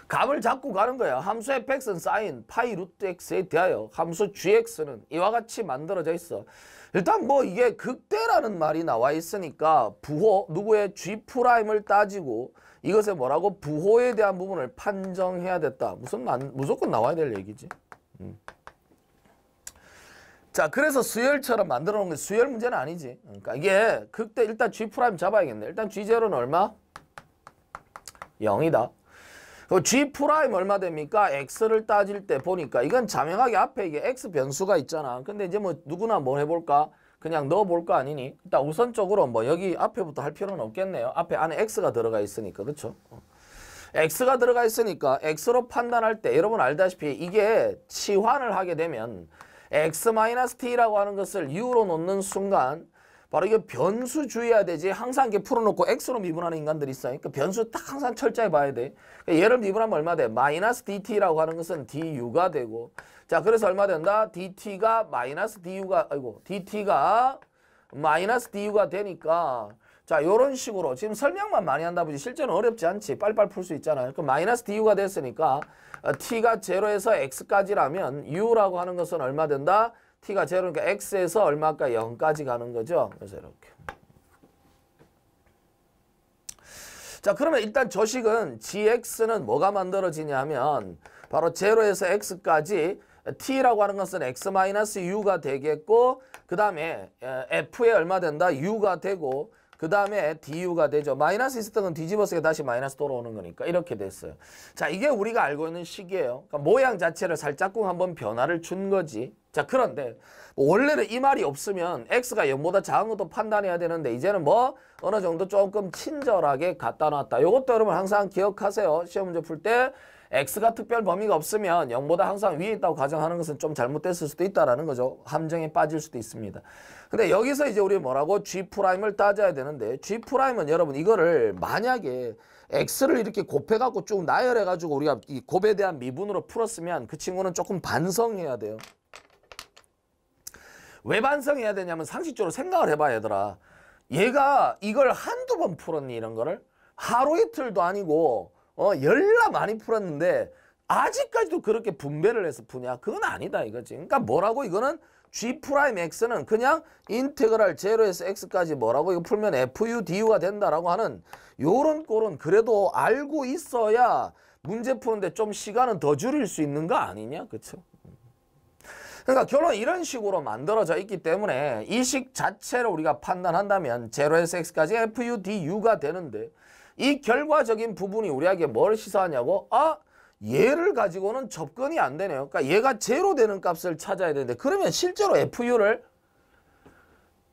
감을 잡고 가는 거야. 함수의 x는 사인 파이 루트 x에 대하여 함수 gx는 이와 같이 만들어져 있어. 일단 뭐 이게 극대라는 말이 나와 있으니까 부호 누구의 g 프라임을 따지고 이것에 뭐라고 부호에 대한 부분을 판정해야 됐다. 무슨 만, 무조건 나와야 될 얘기지. 음. 자, 그래서 수열처럼 만들어 놓은 게 수열 문제는 아니지. 그러니까 이게 그때 일단 G 프라임 잡아야겠네. 일단 g 제로는 얼마? 0이다. 그 G 프라임 얼마 됩니까? X를 따질 때 보니까 이건 자명하게 앞에 이게 X 변수가 있잖아. 근데 이제 뭐 누구나 뭘 해볼까? 그냥 넣어볼 거 아니니 일단 우선적으로 뭐 여기 앞에부터 할 필요는 없겠네요. 앞에 안에 x가 들어가 있으니까 그렇죠. x가 들어가 있으니까 x로 판단할 때 여러분 알다시피 이게 치환을 하게 되면 x-t라고 하는 것을 u로 놓는 순간 바로 이게 변수 주의해야 되지 항상 이렇게 풀어놓고 x로 미분하는 인간들이 있어. 요 그러니까 변수 딱 항상 철저히 봐야 돼. 그러니까 얘를 미분하면 얼마 돼? 마이너스 dt라고 하는 것은 du가 되고 자 그래서 얼마 된다? dt가 마이너스 du가 아이고 dt가 마이너스 du가 되니까 자 요런 식으로 지금 설명만 많이 한다 보지 실제는 어렵지 않지 빨리빨리 풀 수 있잖아요. 그 그러니까 마이너스 du가 됐으니까 어, t가 제로에서 x까지라면 u라고 하는 것은 얼마 된다? t가 제로니까 그러니까 x에서 얼마까 0까지 가는 거죠. 그래서 이렇게. 자 그러면 일단 저식은 gx는 뭐가 만들어지냐면 바로 제로에서 x까지 t라고 하는 것은 x-u가 되겠고 그 다음에 f에 얼마 된다? u가 되고 그 다음에 du가 되죠. 마이너스 있었던 뒤집어쓰게 다시 마이너스 돌아오는 거니까 이렇게 됐어요. 자 이게 우리가 알고 있는 식이에요. 그러니까 모양 자체를 살짝쿵 한번 변화를 준 거지. 자 그런데 원래는 이 말이 없으면 x가 0보다 작은 것도 판단해야 되는데 이제는 뭐 어느 정도 조금 친절하게 갖다 놨다. 이것도 여러분 항상 기억하세요. 시험 문제 풀때 x가 특별 범위가 없으면 0보다 항상 위에 있다고 가정하는 것은 좀 잘못됐을 수도 있다라는 거죠. 함정에 빠질 수도 있습니다. 근데 여기서 이제 우리 뭐라고 g'을 따져야 되는데 g'은 여러분 이거를 만약에 x를 이렇게 곱해갖고 쭉 나열해가지고 우리가 이 곱에 대한 미분으로 풀었으면 그 친구는 조금 반성해야 돼요. 왜 반성해야 되냐면 상식적으로 생각을 해봐야 되더라. 얘가 이걸 한두 번 풀었니 이런 거를? 하루 이틀도 아니고 어, 열나 많이 풀었는데 아직까지도 그렇게 분배를 해서 푸냐? 그건 아니다 이거지. 그러니까 뭐라고 이거는 g 프라임 x는 그냥 인테그랄 제로에서 x까지 뭐라고 이거 풀면 fu du가 된다라고 하는 요런 꼴은 그래도 알고 있어야 문제 푸는데 좀 시간은 더 줄일 수 있는 거 아니냐? 그쵸 그러니까 결론 이런 식으로 만들어져 있기 때문에 이 식 자체를 우리가 판단한다면 제로에서 x까지 fu du가 되는데 이 결과적인 부분이 우리에게 뭘 시사하냐고 아 얘를 가지고는 접근이 안 되네요. 그러니까 얘가 제로 되는 값을 찾아야 되는데 그러면 실제로 FU를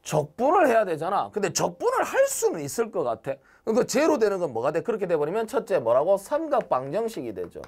적분을 해야 되잖아. 근데 적분을 할 수는 있을 것 같아. 그러니까 제로 되는 건 뭐가 돼? 그렇게 돼버리면 첫째 뭐라고? 삼각방정식이 되죠.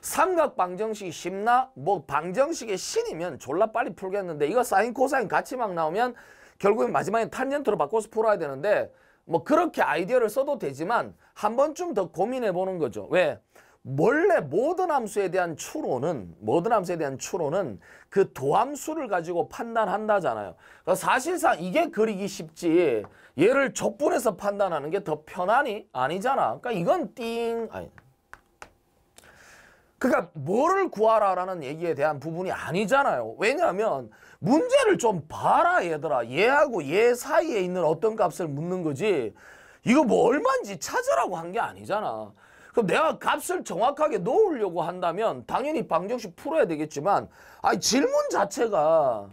삼각방정식이 쉽나? 뭐 방정식의 신이면 졸라 빨리 풀겠는데 이거 사인 코사인 같이 막 나오면 결국엔 마지막에 탄젠트로 바꿔서 풀어야 되는데 뭐 그렇게 아이디어를 써도 되지만 한 번쯤 더 고민해 보는 거죠. 왜? 원래 모든 함수에 대한 추론은 모든 함수에 대한 추론은 그 도함수를 가지고 판단한다잖아요. 그 사실상 이게 그리기 쉽지 얘를 적분해서 판단하는 게 더 편하니? 아니잖아. 그러니까 이건 띵 아니. 그러니까 뭐를 구하라라는 얘기에 대한 부분이 아니잖아요. 왜냐하면 문제를 좀 봐라 얘들아. 얘하고 얘 사이에 있는 어떤 값을 묻는 거지. 이거 뭐 얼마인지 찾으라고 한 게 아니잖아. 그럼 내가 값을 정확하게 놓으려고 한다면 당연히 방정식 풀어야 되겠지만 아니 질문 자체가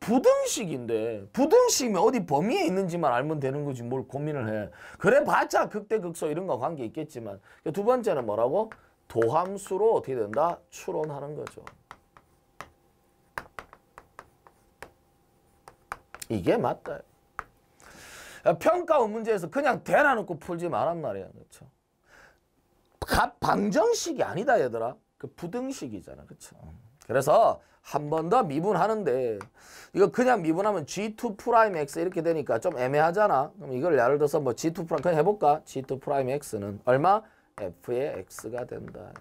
부등식인데 부등식이면 어디 범위에 있는지만 알면 되는 거지 뭘 고민을 해. 그래 봤자 극대극소 이런 거 관계 있겠지만 두 번째는 뭐라고? 도함수로 어떻게 된다? 추론하는 거죠. 이게 맞다. 아, 평가 문제에서 그냥 대놔놓고 풀지 말란 말이야. 그렇죠? 방정식이 아니다 얘들아. 그 부등식이잖아. 그렇죠? 음. 그래서 한 번 더 미분하는데 이거 그냥 미분하면 g2 프라임 x 이렇게 되니까 좀 애매하잖아. 그럼 이걸 예를 들어서 뭐 g2 프라임 그냥 해볼까? g2 프라임 x는 얼마? f의 x가 된다.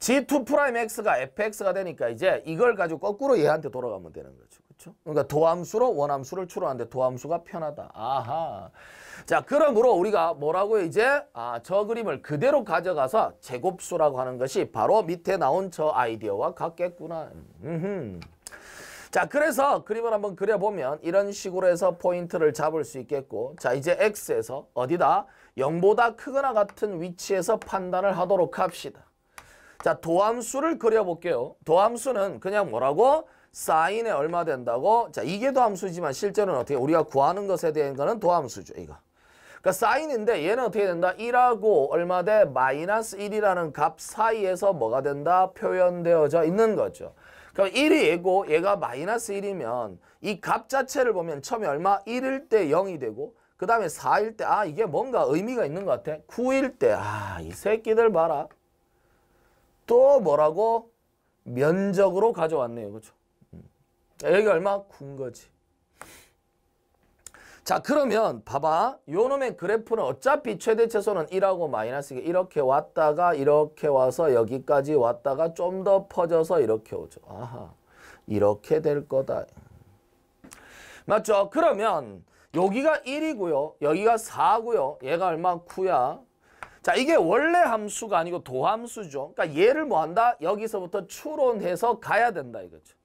g2 프라임 x가 fx가 되니까 이제 이걸 가지고 거꾸로 얘한테 돌아가면 되는 거죠. 그렇죠? 그러니까 도함수로 원함수를 추론하는데 도함수가 편하다. 아하. 자, 그러므로 우리가 뭐라고 이제 아, 저 그림을 그대로 가져가서 제곱수라고 하는 것이 바로 밑에 나온 저 아이디어와 같겠구나. 음흠. 자, 그래서 그림을 한번 그려보면 이런 식으로 해서 포인트를 잡을 수 있겠고 자, 이제 x에서 어디다? 0보다 크거나 같은 위치에서 판단을 하도록 합시다. 자, 도함수를 그려볼게요. 도함수는 그냥 뭐라고? 사인에 얼마 된다고? 자, 이게 도함수지만 실제로는 어떻게 우리가 구하는 것에 대한 거는 도함수죠, 이거. 그러니까 사인인데 얘는 어떻게 된다? 1하고 얼마 대? 마이너스 1이라는 값 사이에서 뭐가 된다? 표현되어져 있는 거죠. 그럼 1이 얘고 얘가 마이너스 1이면 이 값 자체를 보면 처음에 얼마? 1일 때 0이 되고 그 다음에 4일 때 아 이게 뭔가 의미가 있는 것 같아. 9일 때 아이 새끼들 봐라. 또 뭐라고? 면적으로 가져왔네요. 그렇죠? 여기 얼마? 군 거지. 자 그러면 봐봐 요놈의 그래프는 어차피 최대최소는 1하고 마이너스2 이렇게 왔다가 이렇게 와서 여기까지 왔다가 좀 더 퍼져서 이렇게 오죠. 아하 이렇게 될 거다. 맞죠? 그러면 여기가 1이고요. 여기가 4고요. 얘가 얼마? 9야. 자 이게 원래 함수가 아니고 도함수죠. 그러니까 얘를 뭐한다? 여기서부터 추론해서 가야 된다 이거죠.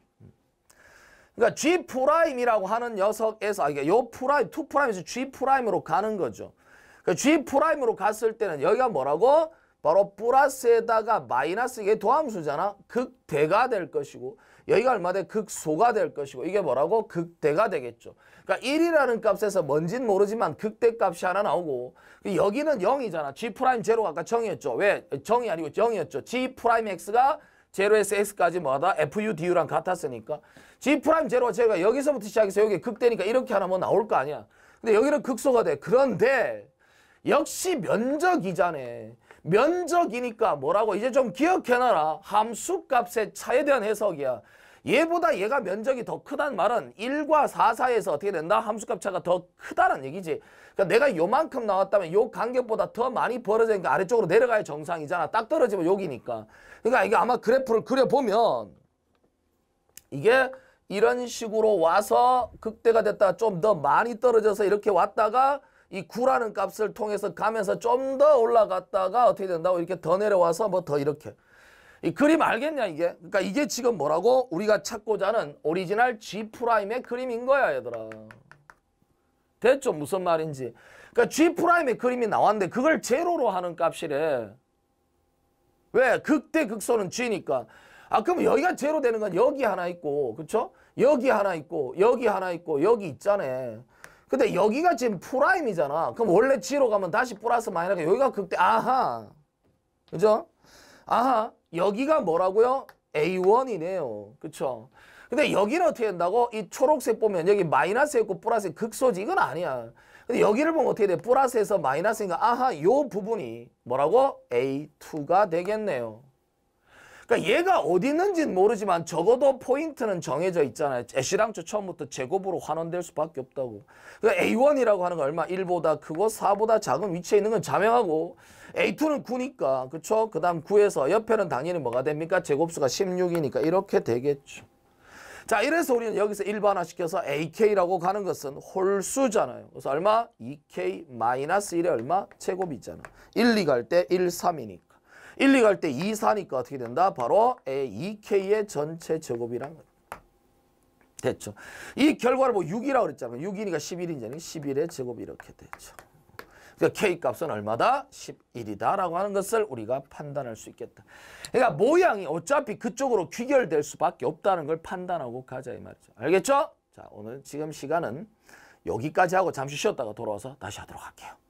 그러니까 G 프라임이라고 하는 녀석에서 아, 이게 그러니까 요 프라임, 2 프라임에서 G 프라임으로 가는 거죠. 그러니까 G 프라임으로 갔을 때는 여기가 뭐라고? 바로 플러스에다가 마이너스 이게 도함수잖아. 극대가 될 것이고 여기가 얼마 돼? 극소가 될 것이고 이게 뭐라고? 극대가 되겠죠. 그러니까 1이라는 값에서 뭔진 모르지만 극대 값이 하나 나오고 그 여기는 0이잖아. G 프라임 제로가 아까 정이었죠. 왜? 정이 아니고 0이었죠. G 프라임 X가 제로에서 X까지 뭐하다? FU, DU랑 같았으니까. G 프라임 제로 제가 여기서부터 시작해서 여기 극대니까 이렇게 하나 뭐 나올 거 아니야. 근데 여기는 극소가 돼. 그런데 역시 면적이잖아 면적이니까 뭐라고 이제 좀 기억해놔라. 함수값의 차에 대한 해석이야. 얘보다 얘가 면적이 더 크단 말은 1과 4 사이에서 어떻게 된다? 함수값 차가 더 크다는 얘기지. 그러니까 내가 요만큼 나왔다면 요 간격보다 더 많이 벌어지니까 아래쪽으로 내려가야 정상이잖아. 딱 떨어지면 여기니까. 그러니까 이게 아마 그래프를 그려보면 이게 이런 식으로 와서 극대가 됐다 좀 더 많이 떨어져서 이렇게 왔다가 이 9라는 값을 통해서 가면서 좀 더 올라갔다가 어떻게 된다고 이렇게 더 내려와서 뭐 더 이렇게 이 그림 알겠냐 이게 그러니까 이게 지금 뭐라고 우리가 찾고자 하는 오리지널 G 프라임의 그림인 거야 얘들아 대죠 무슨 말인지 그러니까 G 프라임의 그림이 나왔는데 그걸 제로로 하는 값이래 왜 극대 극소는 G니까 아 그럼 여기가 제로 되는 건 여기 하나 있고 그쵸 여기 하나 있고 여기 하나 있고 여기 있잖아. 근데 여기가 지금 프라임이잖아. 그럼 원래 지로 가면 다시 플러스 마이너스 여기가 극대 아하. 그죠? 아하. 여기가 뭐라고요? A1이네요. 그쵸? 근데 여기는 어떻게 된다고? 이 초록색 보면 여기 마이너스 있고 플러스 극소지 이건 아니야. 근데 여기를 보면 어떻게 돼? 플러스에서 마이너스니까 아하 요 부분이 뭐라고? A2가 되겠네요. 그러니까 얘가 어디 있는지는 모르지만 적어도 포인트는 정해져 있잖아요. 애쉬랑초 처음부터 제곱으로 환원될 수밖에 없다고. 그러니까 A1이라고 하는 건 얼마? 1보다 크고 4보다 작은 위치에 있는 건 자명하고 A2는 9니까 그쵸? 그 다음 9에서 옆에는 당연히 뭐가 됩니까? 제곱수가 16이니까 이렇게 되겠죠. 자 이래서 우리는 여기서 일반화시켜서 AK라고 가는 것은 홀수잖아요. 그래서 얼마? 2K 1의 얼마? 제곱이잖아. 1, 2 갈 때 1, 3이니까. 1, 2 갈 때 2, 4니까 어떻게 된다? 바로 A, 2K의 e, 전체 제곱이란 거예요. 됐죠. 이 결과를 뭐 6이라고 그랬잖아요. 6이니까 1 1이잖아 11의 제곱이 이렇게 되죠. 그러니까 K값은 얼마다? 11이다라고 하는 것을 우리가 판단할 수 있겠다. 그러니까 모양이 어차피 그쪽으로 귀결될 수밖에 없다는 걸 판단하고 가자 이 말이죠. 알겠죠? 자 오늘 지금 시간은 여기까지 하고 잠시 쉬었다가 돌아와서 다시 하도록 할게요.